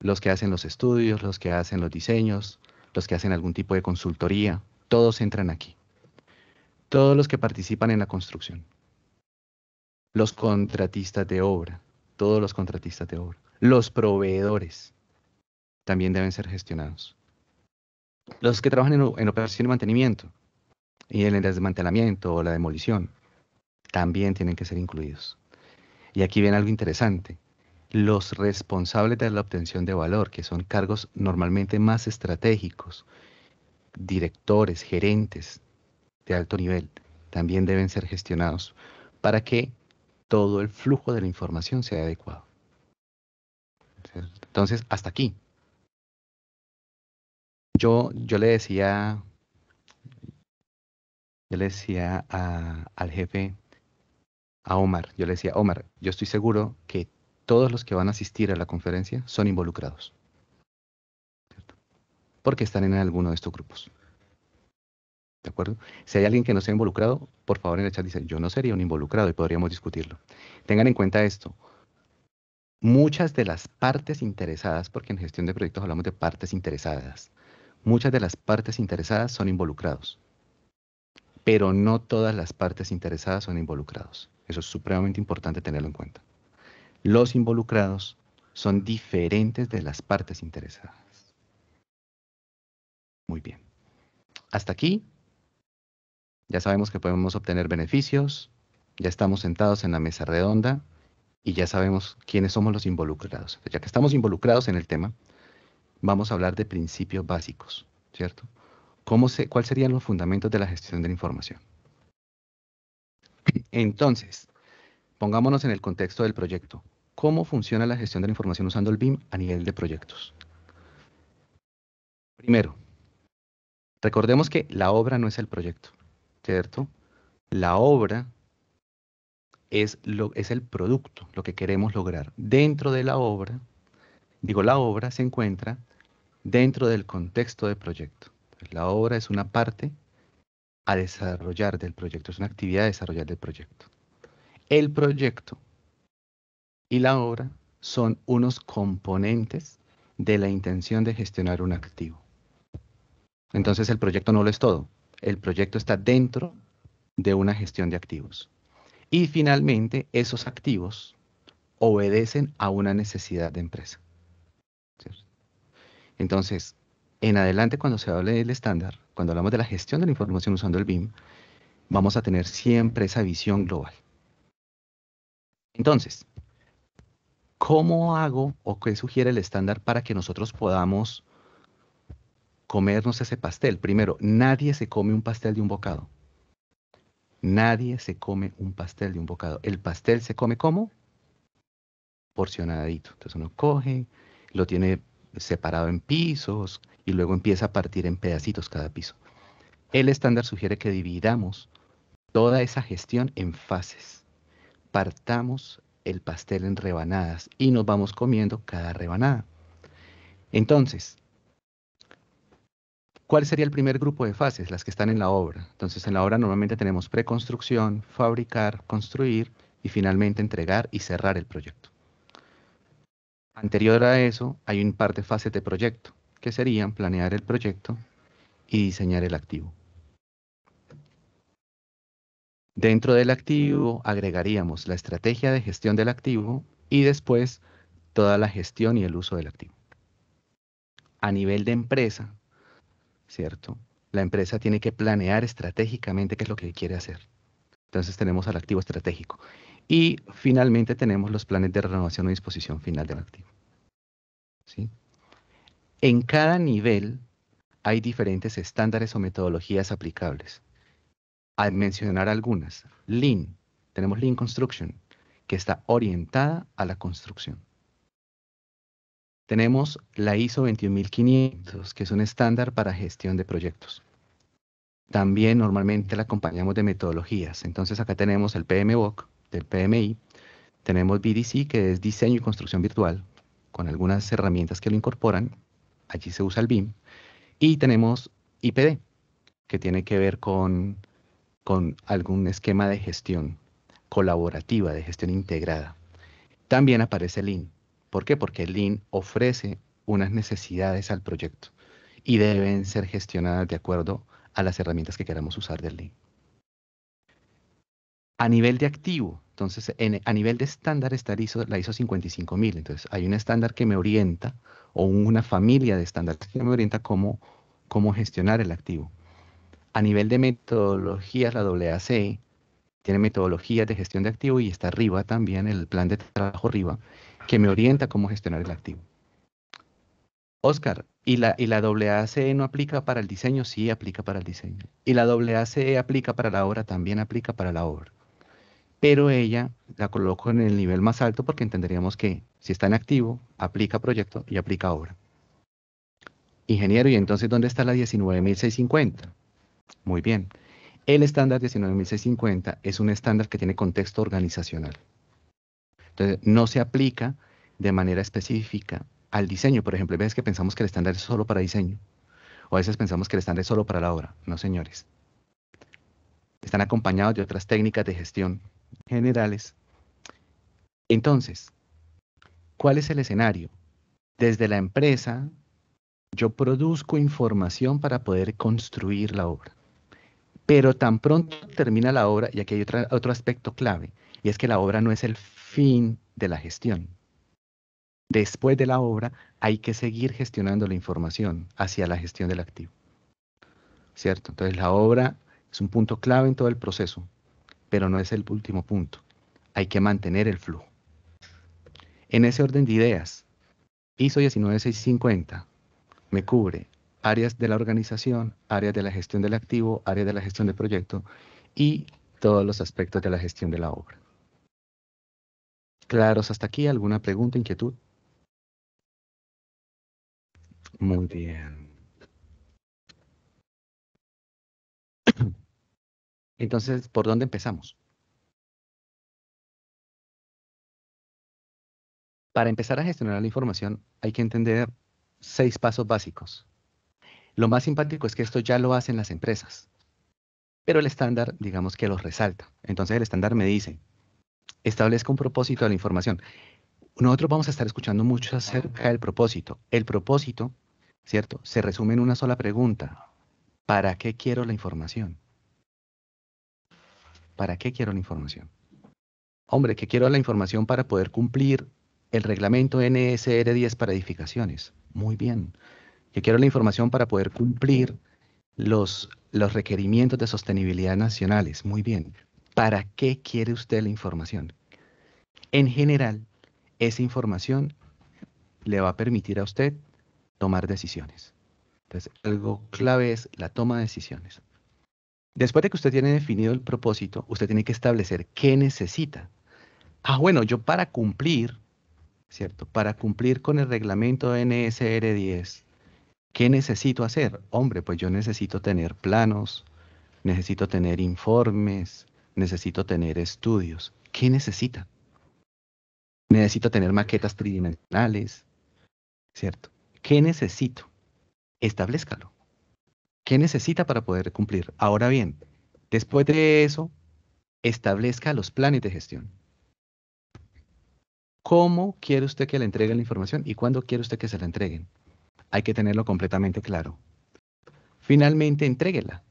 Los que hacen los estudios, los que hacen los diseños, los que hacen algún tipo de consultoría, todos entran aquí. Todos los que participan en la construcción. Los contratistas de obra, todos los contratistas de obra. Los proveedores también deben ser gestionados. Los que trabajan en, operación y mantenimiento y en el desmantelamiento o la demolición también tienen que ser incluidos. Y aquí viene algo interesante. Los responsables de la obtención de valor, que son cargos normalmente más estratégicos, directores, gerentes de alto nivel, también deben ser gestionados para que todo el flujo de la información sea adecuado. Entonces, hasta aquí. Yo, le decía, yo le decía al jefe, a Omar, yo le decía, Omar, yo estoy seguro que todos los que van a asistir a la conferencia son involucrados. ¿cierto? Porque están en alguno de estos grupos. ¿De acuerdo? Si hay alguien que no sea involucrado, por favor en el chat dice, yo no sería un involucrado y podríamos discutirlo. Tengan en cuenta esto. Muchas de las partes interesadas, porque en gestión de proyectos hablamos de partes interesadas, muchas de las partes interesadas son involucrados, pero no todas las partes interesadas son involucrados. Eso es supremamente importante tenerlo en cuenta. Los involucrados son diferentes de las partes interesadas. Muy bien. Hasta aquí. Ya sabemos que podemos obtener beneficios. Ya estamos sentados en la mesa redonda y ya sabemos quiénes somos los involucrados. ya que estamos involucrados en el tema, vamos a hablar de principios básicos, ¿cierto? ¿Cuáles serían los fundamentos de la gestión de la información? Entonces, pongámonos en el contexto del proyecto. ¿Cómo funciona la gestión de la información usando el BIM a nivel de proyectos? Primero, recordemos que la obra no es el proyecto, ¿cierto? La obra es, lo, es el producto, lo que queremos lograr. Dentro de la obra, digo, la obra se encuentra dentro del contexto de proyecto. La obra es una parte a desarrollar del proyecto, es una actividad desarrollar del proyecto. El proyecto y la obra son unos componentes de la intención de gestionar un activo. Entonces el proyecto no lo es todo, el proyecto está dentro de una gestión de activos. Y finalmente, esos activos obedecen a una necesidad de empresa. Entonces, en adelante cuando se hable del estándar, cuando hablamos de la gestión de la información usando el BIM, vamos a tener siempre esa visión global. Entonces, ¿cómo hago o qué sugiere el estándar para que nosotros podamos comernos ese pastel? Primero, nadie se come un pastel de un bocado. Nadie se come un pastel de un bocado. El pastel se come como porcionadito. Entonces uno coge, lo tiene separado en pisos y luego empieza a partir en pedacitos cada piso. El estándar sugiere que dividamos toda esa gestión en fases. Partamos el pastel en rebanadas y nos vamos comiendo cada rebanada. Entonces, ¿cuál sería el primer grupo de fases? Las que están en la obra. Entonces, en la obra normalmente tenemos preconstrucción, fabricar, construir y finalmente entregar y cerrar el proyecto. Anterior a eso, hay un par de fases de proyecto, que serían planear el proyecto y diseñar el activo. Dentro del activo agregaríamos la estrategia de gestión del activo y después toda la gestión y el uso del activo. A nivel de empresa, ¿cierto? La empresa tiene que planear estratégicamente qué es lo que quiere hacer. Entonces tenemos al activo estratégico. Y finalmente tenemos los planes de renovación o disposición final del activo. ¿Sí? En cada nivel hay diferentes estándares o metodologías aplicables. Al mencionar algunas, Lean, tenemos Lean Construction, que está orientada a la construcción. Tenemos la ISO 21500, que es un estándar para gestión de proyectos. También normalmente la acompañamos de metodologías. Entonces acá tenemos el PMBOK, del PMI. Tenemos BDC, que es diseño y construcción virtual, con algunas herramientas que lo incorporan. Allí se usa el BIM. Y tenemos IPD, que tiene que ver con, con algún esquema de gestión colaborativa, de gestión integrada. También aparece Lean. ¿Por qué? Porque Lean ofrece unas necesidades al proyecto y deben ser gestionadas de acuerdo a las herramientas que queramos usar del Lean a nivel de activo. Entonces, a nivel de estándar está ISO, la ISO 55000. Entonces, hay un estándar que me orienta o una familia de estándares que me orienta cómo, cómo gestionar el activo. A nivel de metodologías, la WAC tiene metodologías de gestión de activo y está arriba también el plan de trabajo arriba que me orienta cómo gestionar el activo. Oscar, ¿y la, ¿y la WAC no aplica para el diseño? Sí, aplica para el diseño. ¿Y la WAC aplica para la obra? También aplica para la obra pero ella la coloco en el nivel más alto porque entenderíamos que si está en activo, aplica proyecto y aplica obra. Ingeniero, ¿y entonces dónde está la 19650? Muy bien. El estándar 19650 es un estándar que tiene contexto organizacional. Entonces, no se aplica de manera específica al diseño. Por ejemplo, hay veces que pensamos que el estándar es solo para diseño. O a veces pensamos que el estándar es solo para la obra. No, señores. Están acompañados de otras técnicas de gestión generales. Entonces, ¿cuál es el escenario? Desde la empresa, yo produzco información para poder construir la obra. Pero tan pronto termina la obra, y aquí hay otro aspecto clave, y es que la obra no es el fin de la gestión. Después de la obra hay que seguir gestionando la información hacia la gestión del activo. ¿Cierto? Entonces la obra es un punto clave en todo el proceso pero no es el último punto. Hay que mantener el flujo. En ese orden de ideas, ISO 19650 me cubre áreas de la organización, áreas de la gestión del activo, áreas de la gestión del proyecto y todos los aspectos de la gestión de la obra. ¿Claros hasta aquí? ¿Alguna pregunta, inquietud? Muy bien. Entonces, ¿por dónde empezamos? Para empezar a gestionar la información hay que entender seis pasos básicos. Lo más simpático es que esto ya lo hacen las empresas, pero el estándar, digamos que los resalta. Entonces el estándar me dice, establezca un propósito de la información. Nosotros vamos a estar escuchando mucho acerca del propósito. El propósito, ¿cierto? Se resume en una sola pregunta. ¿Para qué quiero la información? ¿Para qué quiero la información? Hombre, que quiero la información para poder cumplir el reglamento NSR 10 para edificaciones. Muy bien. Que quiero la información para poder cumplir los, los requerimientos de sostenibilidad nacionales. Muy bien. ¿Para qué quiere usted la información? En general, esa información le va a permitir a usted tomar decisiones. Entonces, algo clave es la toma de decisiones. Después de que usted tiene definido el propósito, usted tiene que establecer qué necesita. Ah, bueno, yo para cumplir, ¿cierto? Para cumplir con el reglamento NSR 10, ¿qué necesito hacer? Hombre, pues yo necesito tener planos, necesito tener informes, necesito tener estudios. ¿Qué necesita? Necesito tener maquetas tridimensionales, ¿cierto? ¿Qué necesito? Establezcalo. ¿Qué necesita para poder cumplir? Ahora bien, después de eso, establezca los planes de gestión. ¿Cómo quiere usted que le entreguen la información y cuándo quiere usted que se la entreguen? Hay que tenerlo completamente claro. Finalmente, entréguela.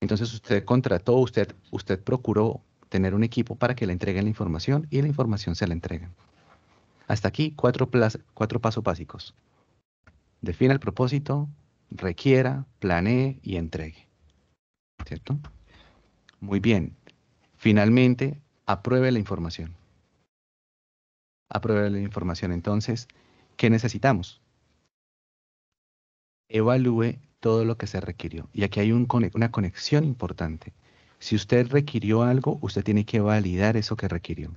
Entonces usted contrató, usted, usted procuró tener un equipo para que le entreguen la información y la información se la entregue. Hasta aquí cuatro, cuatro pasos básicos. Defina el propósito, requiera, planee y entregue. ¿Cierto? Muy bien. Finalmente, apruebe la información. Apruebe la información. Entonces, ¿qué necesitamos? Evalúe todo lo que se requirió. Y aquí hay una conexión importante. Si usted requirió algo, usted tiene que validar eso que requirió.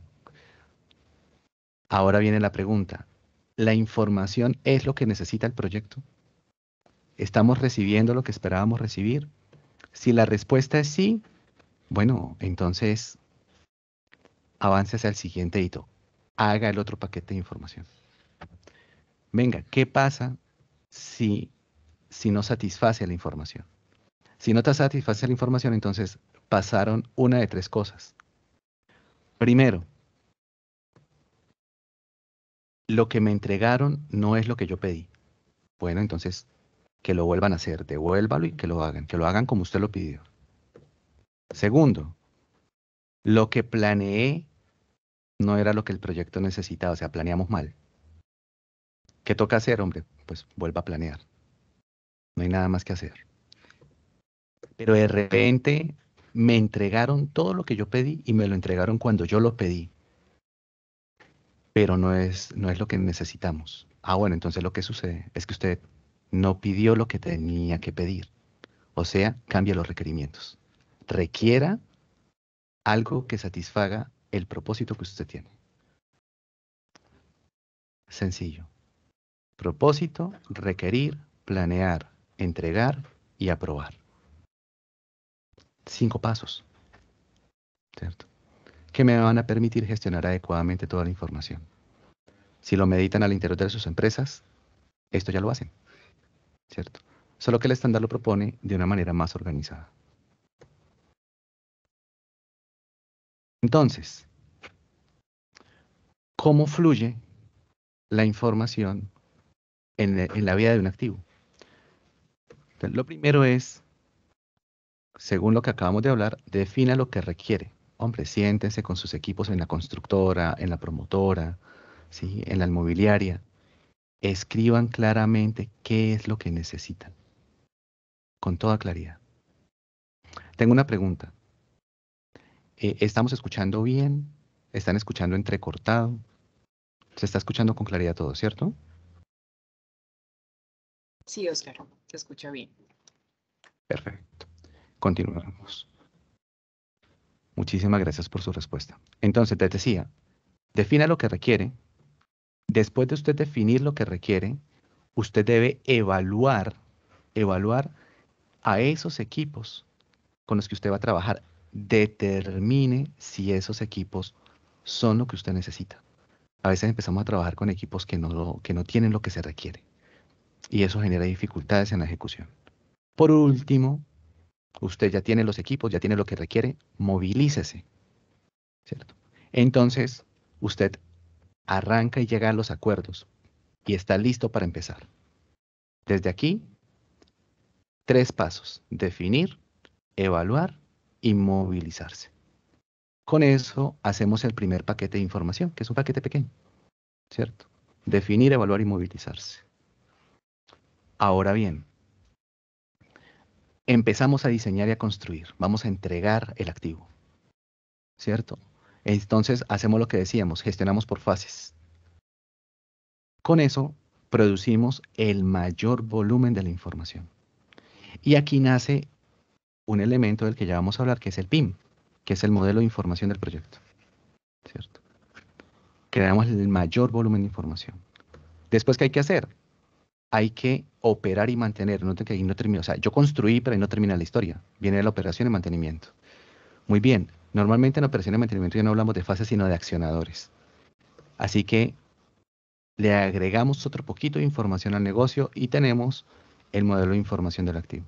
Ahora viene la pregunta. ¿La información es lo que necesita el proyecto? ¿Estamos recibiendo lo que esperábamos recibir? Si la respuesta es sí, bueno, entonces avance hacia el siguiente hito. Haga el otro paquete de información. Venga, ¿qué pasa si, si no satisface la información? Si no te satisface la información, entonces pasaron una de tres cosas. Primero, lo que me entregaron no es lo que yo pedí. Bueno, entonces que lo vuelvan a hacer, devuélvalo y que lo hagan, que lo hagan como usted lo pidió. Segundo, lo que planeé no era lo que el proyecto necesitaba, o sea, planeamos mal. ¿Qué toca hacer, hombre? Pues vuelva a planear. No hay nada más que hacer. Pero de repente me entregaron todo lo que yo pedí y me lo entregaron cuando yo lo pedí. Pero no es, no es lo que necesitamos. Ah, bueno, entonces lo que sucede es que usted no pidió lo que tenía que pedir. O sea, cambia los requerimientos. Requiera algo que satisfaga el propósito que usted tiene. Sencillo. Propósito, requerir, planear, entregar y aprobar. Cinco pasos. ¿Cierto? Que me van a permitir gestionar adecuadamente toda la información. Si lo meditan al interior de sus empresas, esto ya lo hacen. Solo que el estándar lo propone de una manera más organizada. Entonces, ¿cómo fluye la información en, la vida de un activo? lo primero es, según lo que acabamos de hablar, defina lo que requiere. Hombre, siéntense con sus equipos en la constructora, en la promotora, ¿sí? en la inmobiliaria, escriban claramente qué es lo que necesitan. Con toda claridad. Tengo una pregunta. Eh, ¿Estamos escuchando bien? ¿Están escuchando entrecortado? Se está escuchando con claridad todo, ¿cierto? Sí, Oscar, se escucha bien. Perfecto. Continuamos. Muchísimas gracias por su respuesta. Entonces, te decía, defina lo que requiere, Después de usted definir lo que requiere, usted debe evaluar, evaluar a esos equipos con los que usted va a trabajar. Determine si esos equipos son lo que usted necesita. A veces empezamos a trabajar con equipos que no, que no tienen lo que se requiere. Y eso genera dificultades en la ejecución. Por último, usted ya tiene los equipos, ya tiene lo que requiere, movilícese. ¿Cierto? Entonces, usted arranca y llega a los acuerdos y está listo para empezar. Desde aquí, tres pasos, definir, evaluar y movilizarse. Con eso hacemos el primer paquete de información, que es un paquete pequeño, ¿cierto? Definir, evaluar y movilizarse. Ahora bien, empezamos a diseñar y a construir. Vamos a entregar el activo, ¿cierto? Entonces hacemos lo que decíamos, gestionamos por fases. Con eso producimos el mayor volumen de la información. Y aquí nace un elemento del que ya vamos a hablar, que es el PIM, que es el modelo de información del proyecto. ¿Cierto? Creamos el mayor volumen de información. Después, ¿qué hay que hacer? Hay que operar y mantener. No, ahí no termino. O sea, yo construí, pero ahí no termina la historia. Viene la operación y mantenimiento. Muy bien, Normalmente en operaciones de mantenimiento ya no hablamos de fases, sino de accionadores. Así que le agregamos otro poquito de información al negocio y tenemos el modelo de información del activo.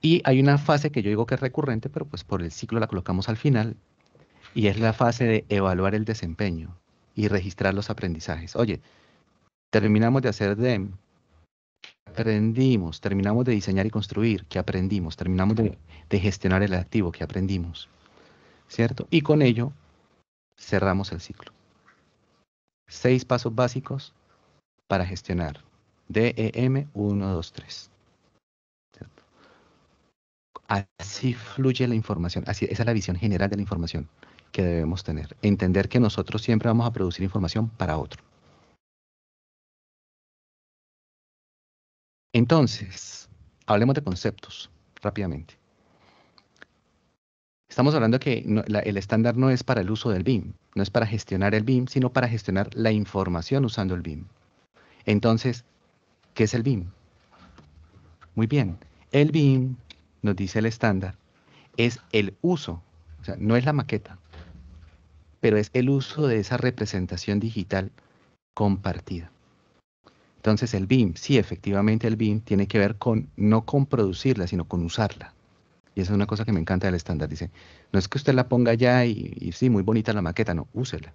Y hay una fase que yo digo que es recurrente, pero pues por el ciclo la colocamos al final, y es la fase de evaluar el desempeño y registrar los aprendizajes. Oye, terminamos de hacer DEM, aprendimos, terminamos de diseñar y construir, que aprendimos, terminamos de, gestionar el activo, que aprendimos, ¿cierto? Y con ello cerramos el ciclo. Seis pasos básicos para gestionar. DEM 1, 2, 3. Así fluye la información, así, esa es la visión general de la información que debemos tener. Entender que nosotros siempre vamos a producir información para otro. Entonces, hablemos de conceptos rápidamente. Estamos hablando que el estándar no es para el uso del BIM, no es para gestionar el BIM, sino para gestionar la información usando el BIM. Entonces, ¿qué es el BIM? Muy bien, el BIM, nos dice el estándar, es el uso, o sea, no es la maqueta, pero es el uso de esa representación digital compartida. Entonces el BIM, sí, efectivamente el BIM tiene que ver con, no con producirla, sino con usarla. Y esa es una cosa que me encanta del estándar. Dice, no es que usted la ponga ya y, y sí, muy bonita la maqueta, no, úsela.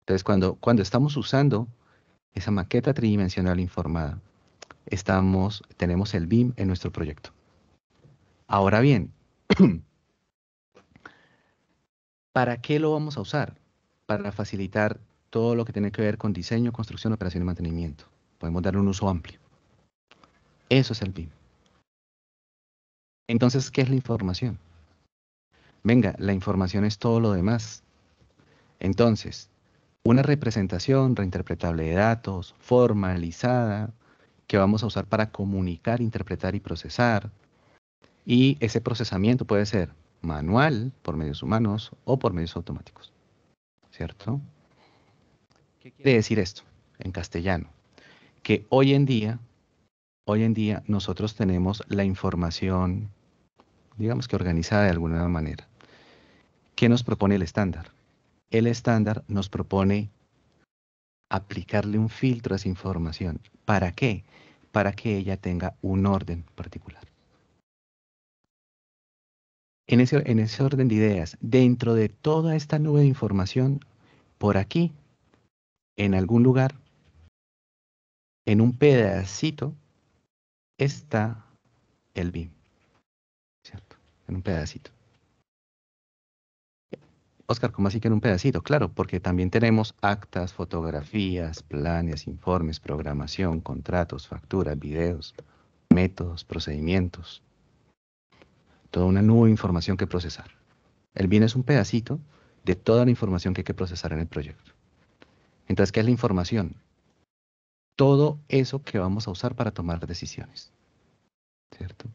Entonces cuando, cuando estamos usando esa maqueta tridimensional informada, estamos, tenemos el BIM en nuestro proyecto. Ahora bien, ¿para qué lo vamos a usar? Para facilitar todo lo que tiene que ver con diseño, construcción, operación y mantenimiento. Podemos darle un uso amplio. Eso es el BIM. Entonces, ¿qué es la información? Venga, la información es todo lo demás. Entonces, una representación reinterpretable de datos, formalizada, que vamos a usar para comunicar, interpretar y procesar. Y ese procesamiento puede ser manual, por medios humanos, o por medios automáticos. ¿Cierto? ¿Qué quiere decir esto en castellano? que hoy en día, hoy en día nosotros tenemos la información, digamos que organizada de alguna manera. ¿Qué nos propone el estándar? El estándar nos propone aplicarle un filtro a esa información. ¿Para qué? Para que ella tenga un orden particular. En ese, en ese, orden de ideas, dentro de toda esta nube de información, por aquí, en algún lugar, en un pedacito está el BIM. ¿Cierto? En un pedacito. Oscar, ¿cómo así que en un pedacito? Claro, porque también tenemos actas, fotografías, planes, informes, programación, contratos, facturas, videos, métodos, procedimientos. Toda una nueva información que procesar. El BIM es un pedacito de toda la información que hay que procesar en el proyecto. Entonces, ¿qué es la información? todo eso que vamos a usar para tomar decisiones. ¿Cierto?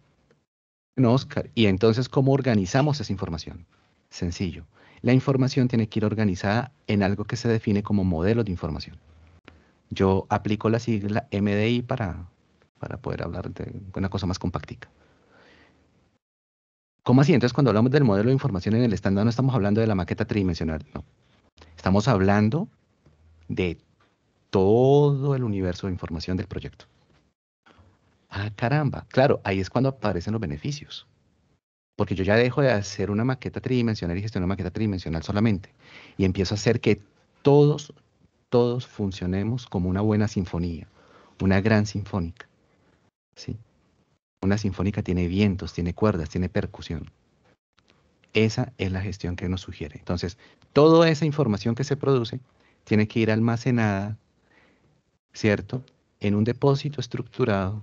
No, Oscar. Y entonces, ¿cómo organizamos esa información? Sencillo. La información tiene que ir organizada en algo que se define como modelo de información. Yo aplico la sigla MDI para, para poder hablar de una cosa más compactica. ¿Cómo así? Entonces, cuando hablamos del modelo de información en el estándar, no estamos hablando de la maqueta tridimensional, no. Estamos hablando de todo el universo de información del proyecto. Ah, caramba. Claro, ahí es cuando aparecen los beneficios. Porque yo ya dejo de hacer una maqueta tridimensional y gestionar una maqueta tridimensional solamente. Y empiezo a hacer que todos, todos funcionemos como una buena sinfonía, una gran sinfónica. ¿sí? Una sinfónica tiene vientos, tiene cuerdas, tiene percusión. Esa es la gestión que nos sugiere. Entonces, toda esa información que se produce tiene que ir almacenada ¿cierto? En un depósito estructurado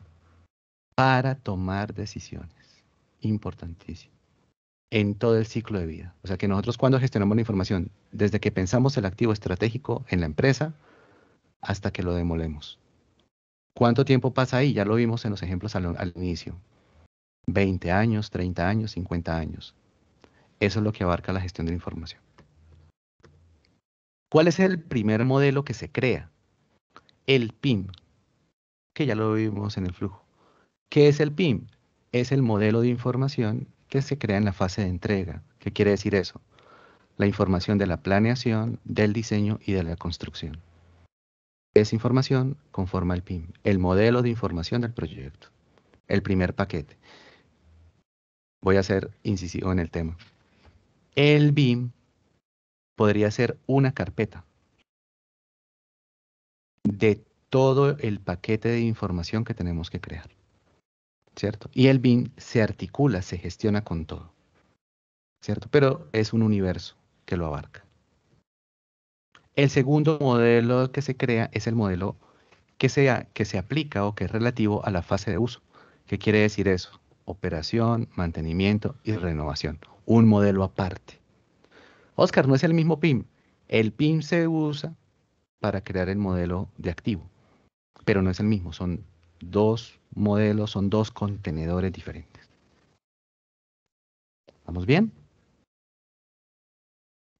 para tomar decisiones. Importantísimo. En todo el ciclo de vida. O sea que nosotros cuando gestionamos la información, desde que pensamos el activo estratégico en la empresa hasta que lo demolemos. ¿Cuánto tiempo pasa ahí? Ya lo vimos en los ejemplos al, al inicio. 20 años, 30 años, 50 años. Eso es lo que abarca la gestión de la información. ¿Cuál es el primer modelo que se crea? el PIM, que ya lo vimos en el flujo. ¿Qué es el PIM? Es el modelo de información que se crea en la fase de entrega. ¿Qué quiere decir eso? La información de la planeación, del diseño y de la construcción. Esa información conforma el PIM, el modelo de información del proyecto, el primer paquete. Voy a ser incisivo en el tema. El BIM podría ser una carpeta de todo el paquete de información que tenemos que crear. ¿Cierto? Y el BIM se articula, se gestiona con todo. ¿Cierto? Pero es un universo que lo abarca. El segundo modelo que se crea es el modelo que, sea, que se aplica o que es relativo a la fase de uso. ¿Qué quiere decir eso? Operación, mantenimiento y renovación. Un modelo aparte. Oscar, no es el mismo PIM. El PIM se usa para crear el modelo de activo. Pero no es el mismo, son dos modelos, son dos contenedores diferentes. Vamos bien?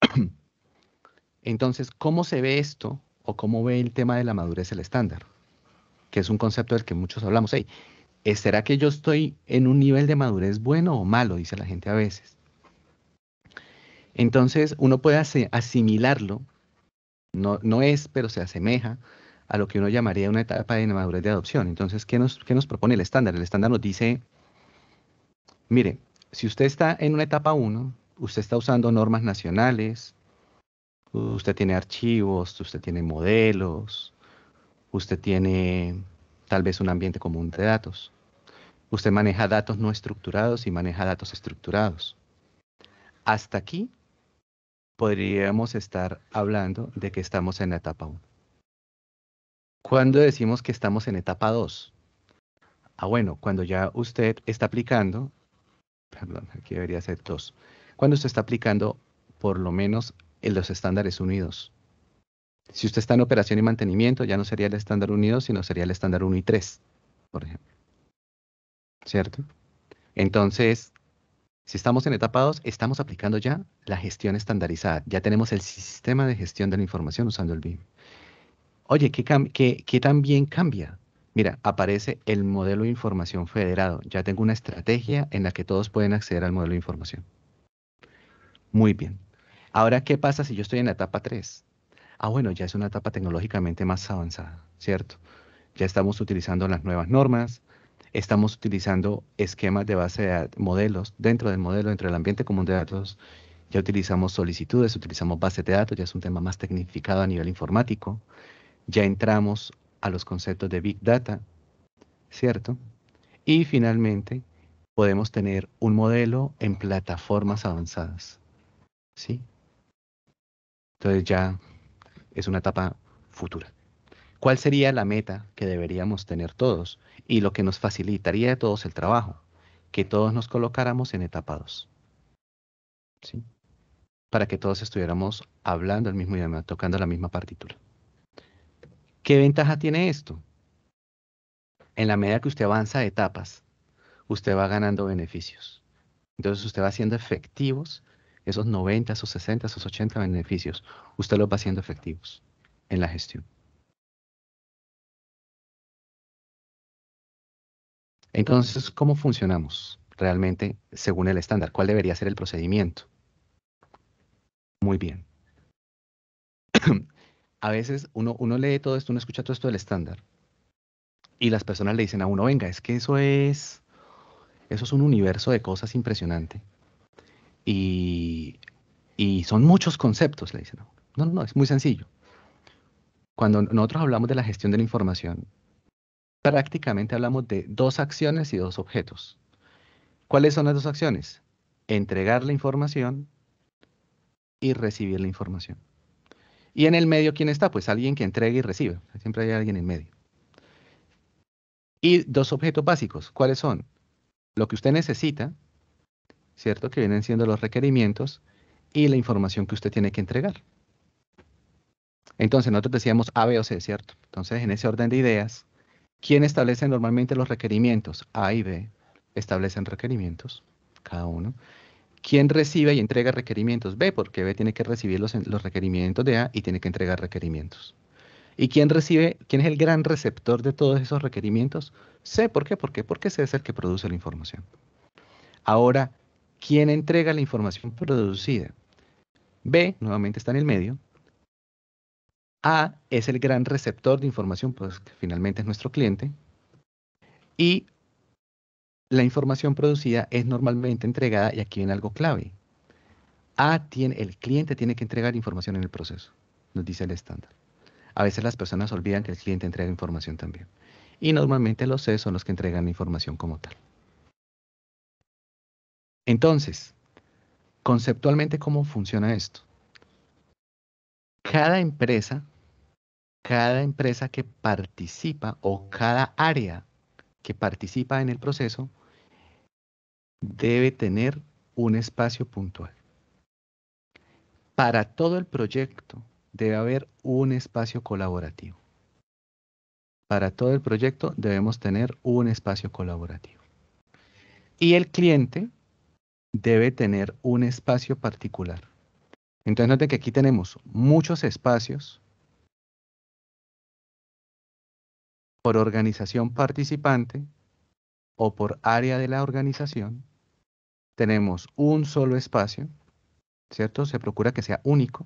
Entonces, ¿cómo se ve esto o cómo ve el tema de la madurez el estándar? Que es un concepto del que muchos hablamos. Hey, ¿Será que yo estoy en un nivel de madurez bueno o malo? Dice la gente a veces. Entonces, uno puede asimilarlo no, es, pero se asemeja a lo que uno llamaría una etapa de madurez de adopción. Entonces, ¿qué nos, qué nos propone el estándar? El estándar nos dice, mire, si usted está en una etapa 1, usted está usando normas nacionales, usted tiene archivos, usted tiene modelos, usted tiene tal vez un ambiente común de datos. Usted maneja datos no estructurados y maneja datos estructurados. Hasta aquí podríamos estar hablando de que estamos en la etapa 1. ¿Cuándo decimos que estamos en etapa 2? Ah, bueno, cuando ya usted está aplicando, perdón, aquí debería ser 2, cuando usted está aplicando por lo menos en los estándares unidos. Si usted está en operación y mantenimiento, ya no sería el estándar unido, sino sería el estándar 1 y 3, por ejemplo. ¿Cierto? Entonces, si estamos en etapa 2, estamos aplicando ya la gestión estandarizada. Ya tenemos el sistema de gestión de la información usando el BIM. Oye, ¿qué, también cambia? Mira, aparece el modelo de información federado. Ya tengo una estrategia en la que todos pueden acceder al modelo de información. Muy bien. Ahora, ¿qué pasa si yo estoy en la etapa 3? Ah, bueno, ya es una etapa tecnológicamente más avanzada, ¿cierto? Ya estamos utilizando las nuevas normas, estamos utilizando esquemas de base de modelos dentro del modelo, dentro del ambiente común de datos. Ya utilizamos solicitudes, utilizamos bases de datos, ya es un tema más tecnificado a nivel informático. Ya entramos a los conceptos de Big Data, ¿cierto? Y finalmente, podemos tener un modelo en plataformas avanzadas, ¿sí? Entonces ya es una etapa futura. ¿Cuál sería la meta que deberíamos tener todos y lo que nos facilitaría a todos el trabajo? Que todos nos colocáramos en etapa 2. ¿Sí? Para que todos estuviéramos hablando el mismo idioma, tocando la misma partitura. ¿Qué ventaja tiene esto? En la medida que usted avanza etapas, usted va ganando beneficios. Entonces usted va haciendo efectivos esos 90, esos 60, esos 80 beneficios. Usted los va haciendo efectivos en la gestión. Entonces, ¿cómo funcionamos realmente según el estándar? ¿Cuál debería ser el procedimiento? Muy bien. a veces uno, lee todo esto, uno escucha todo esto del estándar. Y las personas le dicen a uno, venga, es que eso es, eso es un universo de cosas impresionante. Y, y son muchos conceptos, le dicen No, no, no, es muy sencillo. Cuando nosotros hablamos de la gestión de la información, prácticamente hablamos de dos acciones y dos objetos. ¿Cuáles son las dos acciones? Entregar la información y recibir la información. Y en el medio, ¿quién está? Pues alguien que entregue y recibe. Siempre hay alguien en medio. Y dos objetos básicos. ¿Cuáles son? Lo que usted necesita, ¿cierto? Que vienen siendo los requerimientos y la información que usted tiene que entregar. Entonces, nosotros decíamos A, B o C, ¿cierto? Entonces, en ese orden de ideas, ¿Quién establece normalmente los requerimientos? A y B establecen requerimientos, cada uno. ¿Quién recibe y entrega requerimientos? B, porque B tiene que recibir los, los requerimientos de A y tiene que entregar requerimientos. ¿Y quién recibe, quién es el gran receptor de todos esos requerimientos? C, ¿por qué? ¿Por qué? Porque C es el que produce la información. Ahora, ¿quién entrega la información producida? B, nuevamente está en el medio, a es el gran receptor de información, pues finalmente es nuestro cliente. Y la información producida es normalmente entregada, y aquí viene algo clave. A tiene, el cliente tiene que entregar información en el proceso, nos dice el estándar. A veces las personas olvidan que el cliente entrega información también. Y normalmente los C son los que entregan la información como tal. Entonces, conceptualmente, ¿cómo funciona esto? Cada empresa cada empresa que participa o cada área que participa en el proceso debe tener un espacio puntual. Para todo el proyecto debe haber un espacio colaborativo. Para todo el proyecto debemos tener un espacio colaborativo. Y el cliente debe tener un espacio particular. Entonces note que aquí tenemos muchos espacios por organización participante o por área de la organización, tenemos un solo espacio, ¿cierto? Se procura que sea único.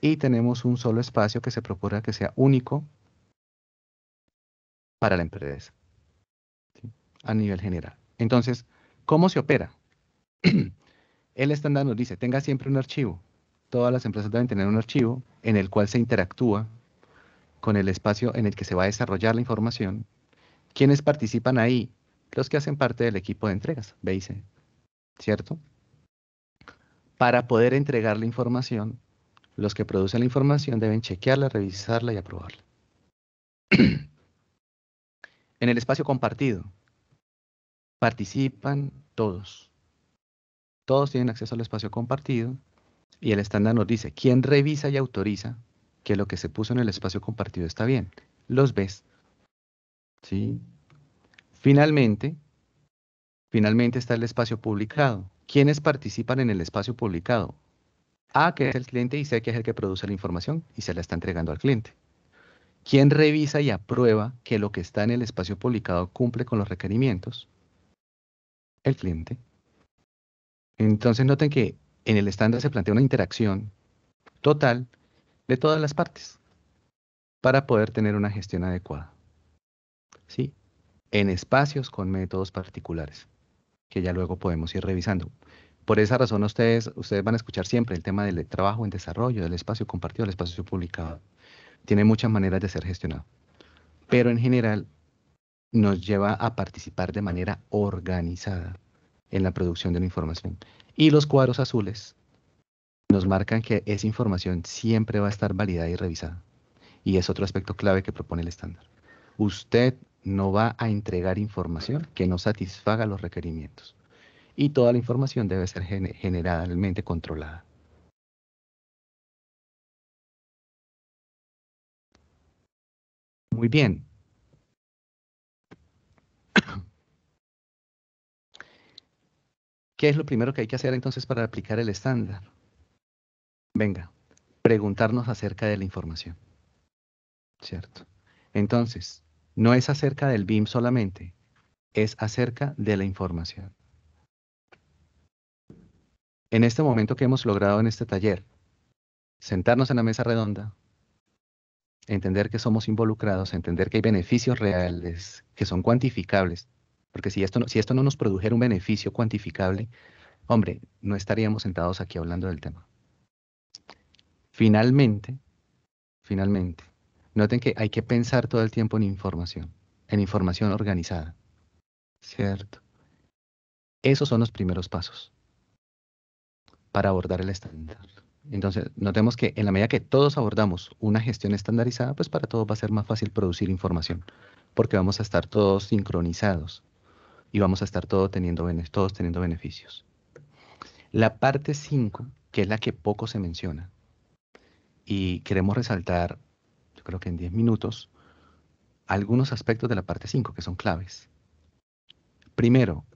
Y tenemos un solo espacio que se procura que sea único para la empresa, a nivel general. Entonces, ¿cómo se opera? el estándar nos dice, tenga siempre un archivo. Todas las empresas deben tener un archivo en el cual se interactúa con el espacio en el que se va a desarrollar la información. quienes participan ahí? Los que hacen parte del equipo de entregas, BIC, ¿cierto? Para poder entregar la información, los que producen la información deben chequearla, revisarla y aprobarla. en el espacio compartido, participan todos. Todos tienen acceso al espacio compartido y el estándar nos dice quién revisa y autoriza que lo que se puso en el espacio compartido está bien. Los ves. ¿Sí? Finalmente, finalmente está el espacio publicado. ¿Quiénes participan en el espacio publicado? A, que es el cliente, y C, que es el que produce la información y se la está entregando al cliente. ¿Quién revisa y aprueba que lo que está en el espacio publicado cumple con los requerimientos? El cliente. Entonces noten que en el estándar se plantea una interacción total de todas las partes para poder tener una gestión adecuada. ¿Sí? En espacios con métodos particulares, que ya luego podemos ir revisando. Por esa razón ustedes, ustedes van a escuchar siempre el tema del trabajo en desarrollo, del espacio compartido, el espacio publicado. Tiene muchas maneras de ser gestionado. Pero en general nos lleva a participar de manera organizada en la producción de la información. Y los cuadros azules nos marcan que esa información siempre va a estar validada y revisada. Y es otro aspecto clave que propone el estándar. Usted no va a entregar información que no satisfaga los requerimientos. Y toda la información debe ser generalmente controlada. Muy bien. ¿Qué es lo primero que hay que hacer entonces para aplicar el estándar? Venga, preguntarnos acerca de la información. ¿Cierto? Entonces, no es acerca del BIM solamente, es acerca de la información. En este momento que hemos logrado en este taller, sentarnos en la mesa redonda, entender que somos involucrados, entender que hay beneficios reales, que son cuantificables, porque si esto no, si esto no nos produjera un beneficio cuantificable, hombre, no estaríamos sentados aquí hablando del tema. Finalmente, finalmente, noten que hay que pensar todo el tiempo en información, en información organizada. ¿Cierto? Esos son los primeros pasos para abordar el estándar. Entonces, notemos que en la medida que todos abordamos una gestión estandarizada, pues para todos va a ser más fácil producir información, porque vamos a estar todos sincronizados y vamos a estar todos teniendo, todos teniendo beneficios. La parte 5, que es la que poco se menciona, y queremos resaltar, yo creo que en 10 minutos, algunos aspectos de la parte 5 que son claves. Primero,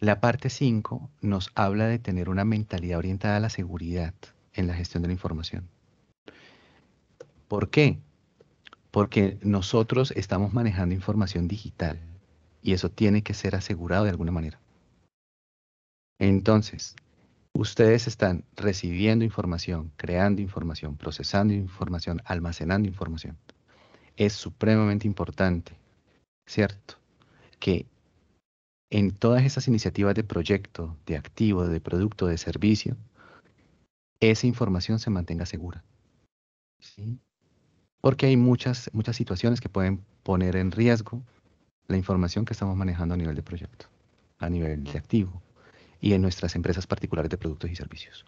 la parte 5 nos habla de tener una mentalidad orientada a la seguridad en la gestión de la información. ¿Por qué? Porque nosotros estamos manejando información digital y eso tiene que ser asegurado de alguna manera. Entonces, Ustedes están recibiendo información, creando información, procesando información, almacenando información. Es supremamente importante, ¿cierto? Que en todas esas iniciativas de proyecto, de activo, de producto, de servicio, esa información se mantenga segura. ¿sí? Porque hay muchas, muchas situaciones que pueden poner en riesgo la información que estamos manejando a nivel de proyecto, a nivel de activo, y en nuestras empresas particulares de productos y servicios.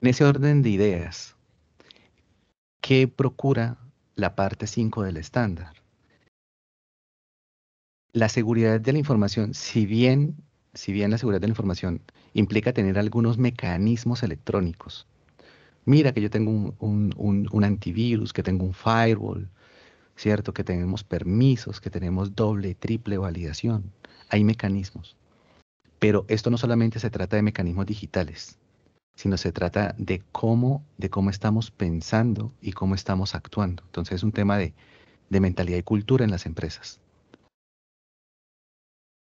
En ese orden de ideas, ¿qué procura la parte 5 del estándar? La seguridad de la información, si bien, si bien la seguridad de la información implica tener algunos mecanismos electrónicos, mira que yo tengo un antivirus, que tengo un firewall, ¿cierto? Que tenemos permisos, que tenemos doble, triple validación. Hay mecanismos. Pero esto no solamente se trata de mecanismos digitales, sino se trata de cómo, de cómo estamos pensando y cómo estamos actuando. Entonces es un tema de, de mentalidad y cultura en las empresas.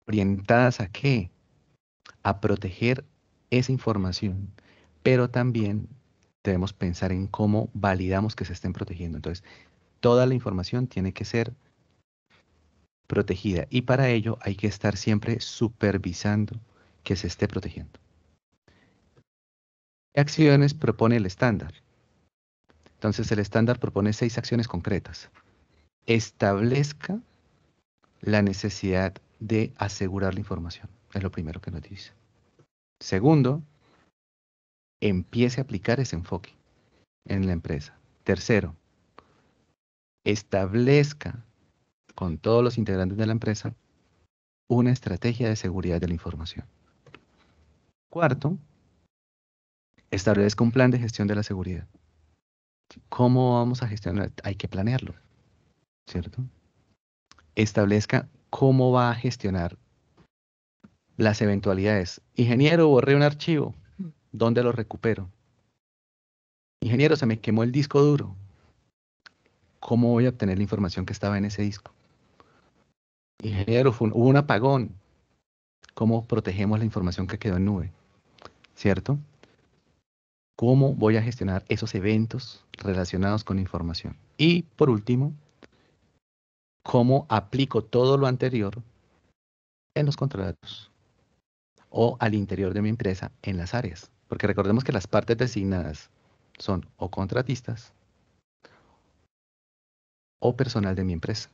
¿Orientadas a qué? A proteger esa información, pero también debemos pensar en cómo validamos que se estén protegiendo. Entonces, toda la información tiene que ser protegida y para ello hay que estar siempre supervisando que se esté protegiendo. ¿Qué acciones propone el estándar? Entonces el estándar propone seis acciones concretas. Establezca la necesidad de asegurar la información. Es lo primero que nos dice. Segundo, empiece a aplicar ese enfoque en la empresa. Tercero, establezca con todos los integrantes de la empresa una estrategia de seguridad de la información. Cuarto, establezca un plan de gestión de la seguridad. ¿Cómo vamos a gestionar? Hay que planearlo, ¿cierto? Establezca cómo va a gestionar las eventualidades. Ingeniero, borré un archivo. ¿Dónde lo recupero? Ingeniero, se me quemó el disco duro. ¿cómo voy a obtener la información que estaba en ese disco? Ingeniero, hubo un apagón. ¿Cómo protegemos la información que quedó en nube? ¿Cierto? ¿Cómo voy a gestionar esos eventos relacionados con información? Y por último, ¿cómo aplico todo lo anterior en los contratos o al interior de mi empresa en las áreas? Porque recordemos que las partes designadas son o contratistas o personal de mi empresa.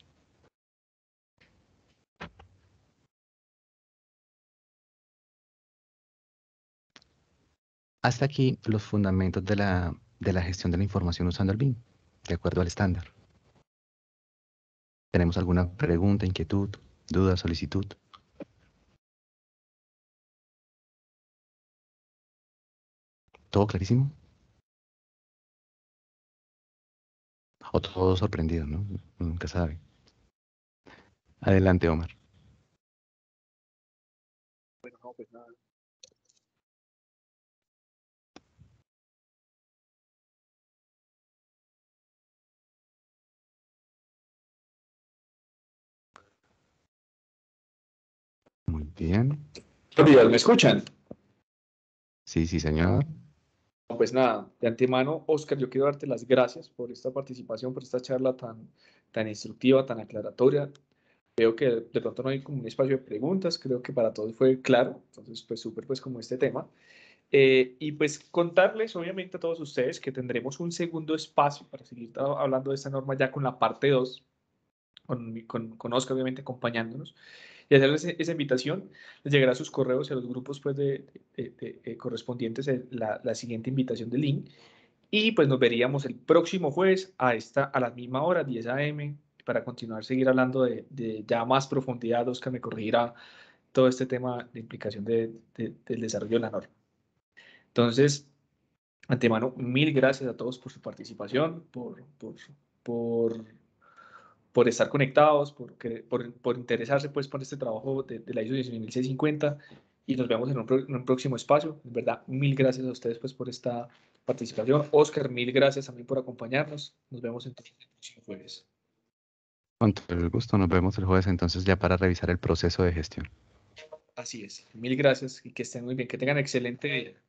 Hasta aquí los fundamentos de la, de la gestión de la información usando el BIM, de acuerdo al estándar. ¿Tenemos alguna pregunta, inquietud, duda, solicitud? ¿Todo clarísimo? todos sorprendidos, ¿no? Nunca sabe. Adelante, Omar. Bueno, no, pues Muy bien. ¿me escuchan? Sí, sí, señor pues nada, de antemano, Oscar, yo quiero darte las gracias por esta participación, por esta charla tan, tan instructiva, tan aclaratoria. Veo que de pronto no hay como un espacio de preguntas, creo que para todos fue claro, entonces pues súper pues como este tema. Eh, y pues contarles obviamente a todos ustedes que tendremos un segundo espacio para seguir hablando de esta norma ya con la parte 2, con, con, con Oscar obviamente acompañándonos y hacerles e, esa invitación. Les llegará a sus correos y a los grupos pues, de, eh, correspondientes la, la, siguiente invitación de link. Y pues nos veríamos el próximo jueves a, esta, a la misma hora, 10 a.m., para continuar, seguir hablando de, de ya más profundidad. que me corregirá todo este tema de implicación del desarrollo de la norma. Entonces, antemano, mil gracias a todos por su participación, por, por, por por estar conectados, por, por, interesarse pues por este trabajo de, la ISO 19650 y nos vemos en un, próximo espacio. De verdad, mil gracias a ustedes pues por esta participación. Oscar, mil gracias a mí por acompañarnos. Nos vemos entonces el próximo jueves. Con el gusto, nos vemos el jueves entonces ya para revisar el proceso de gestión. Así es, mil gracias y que estén muy bien, que tengan excelente día.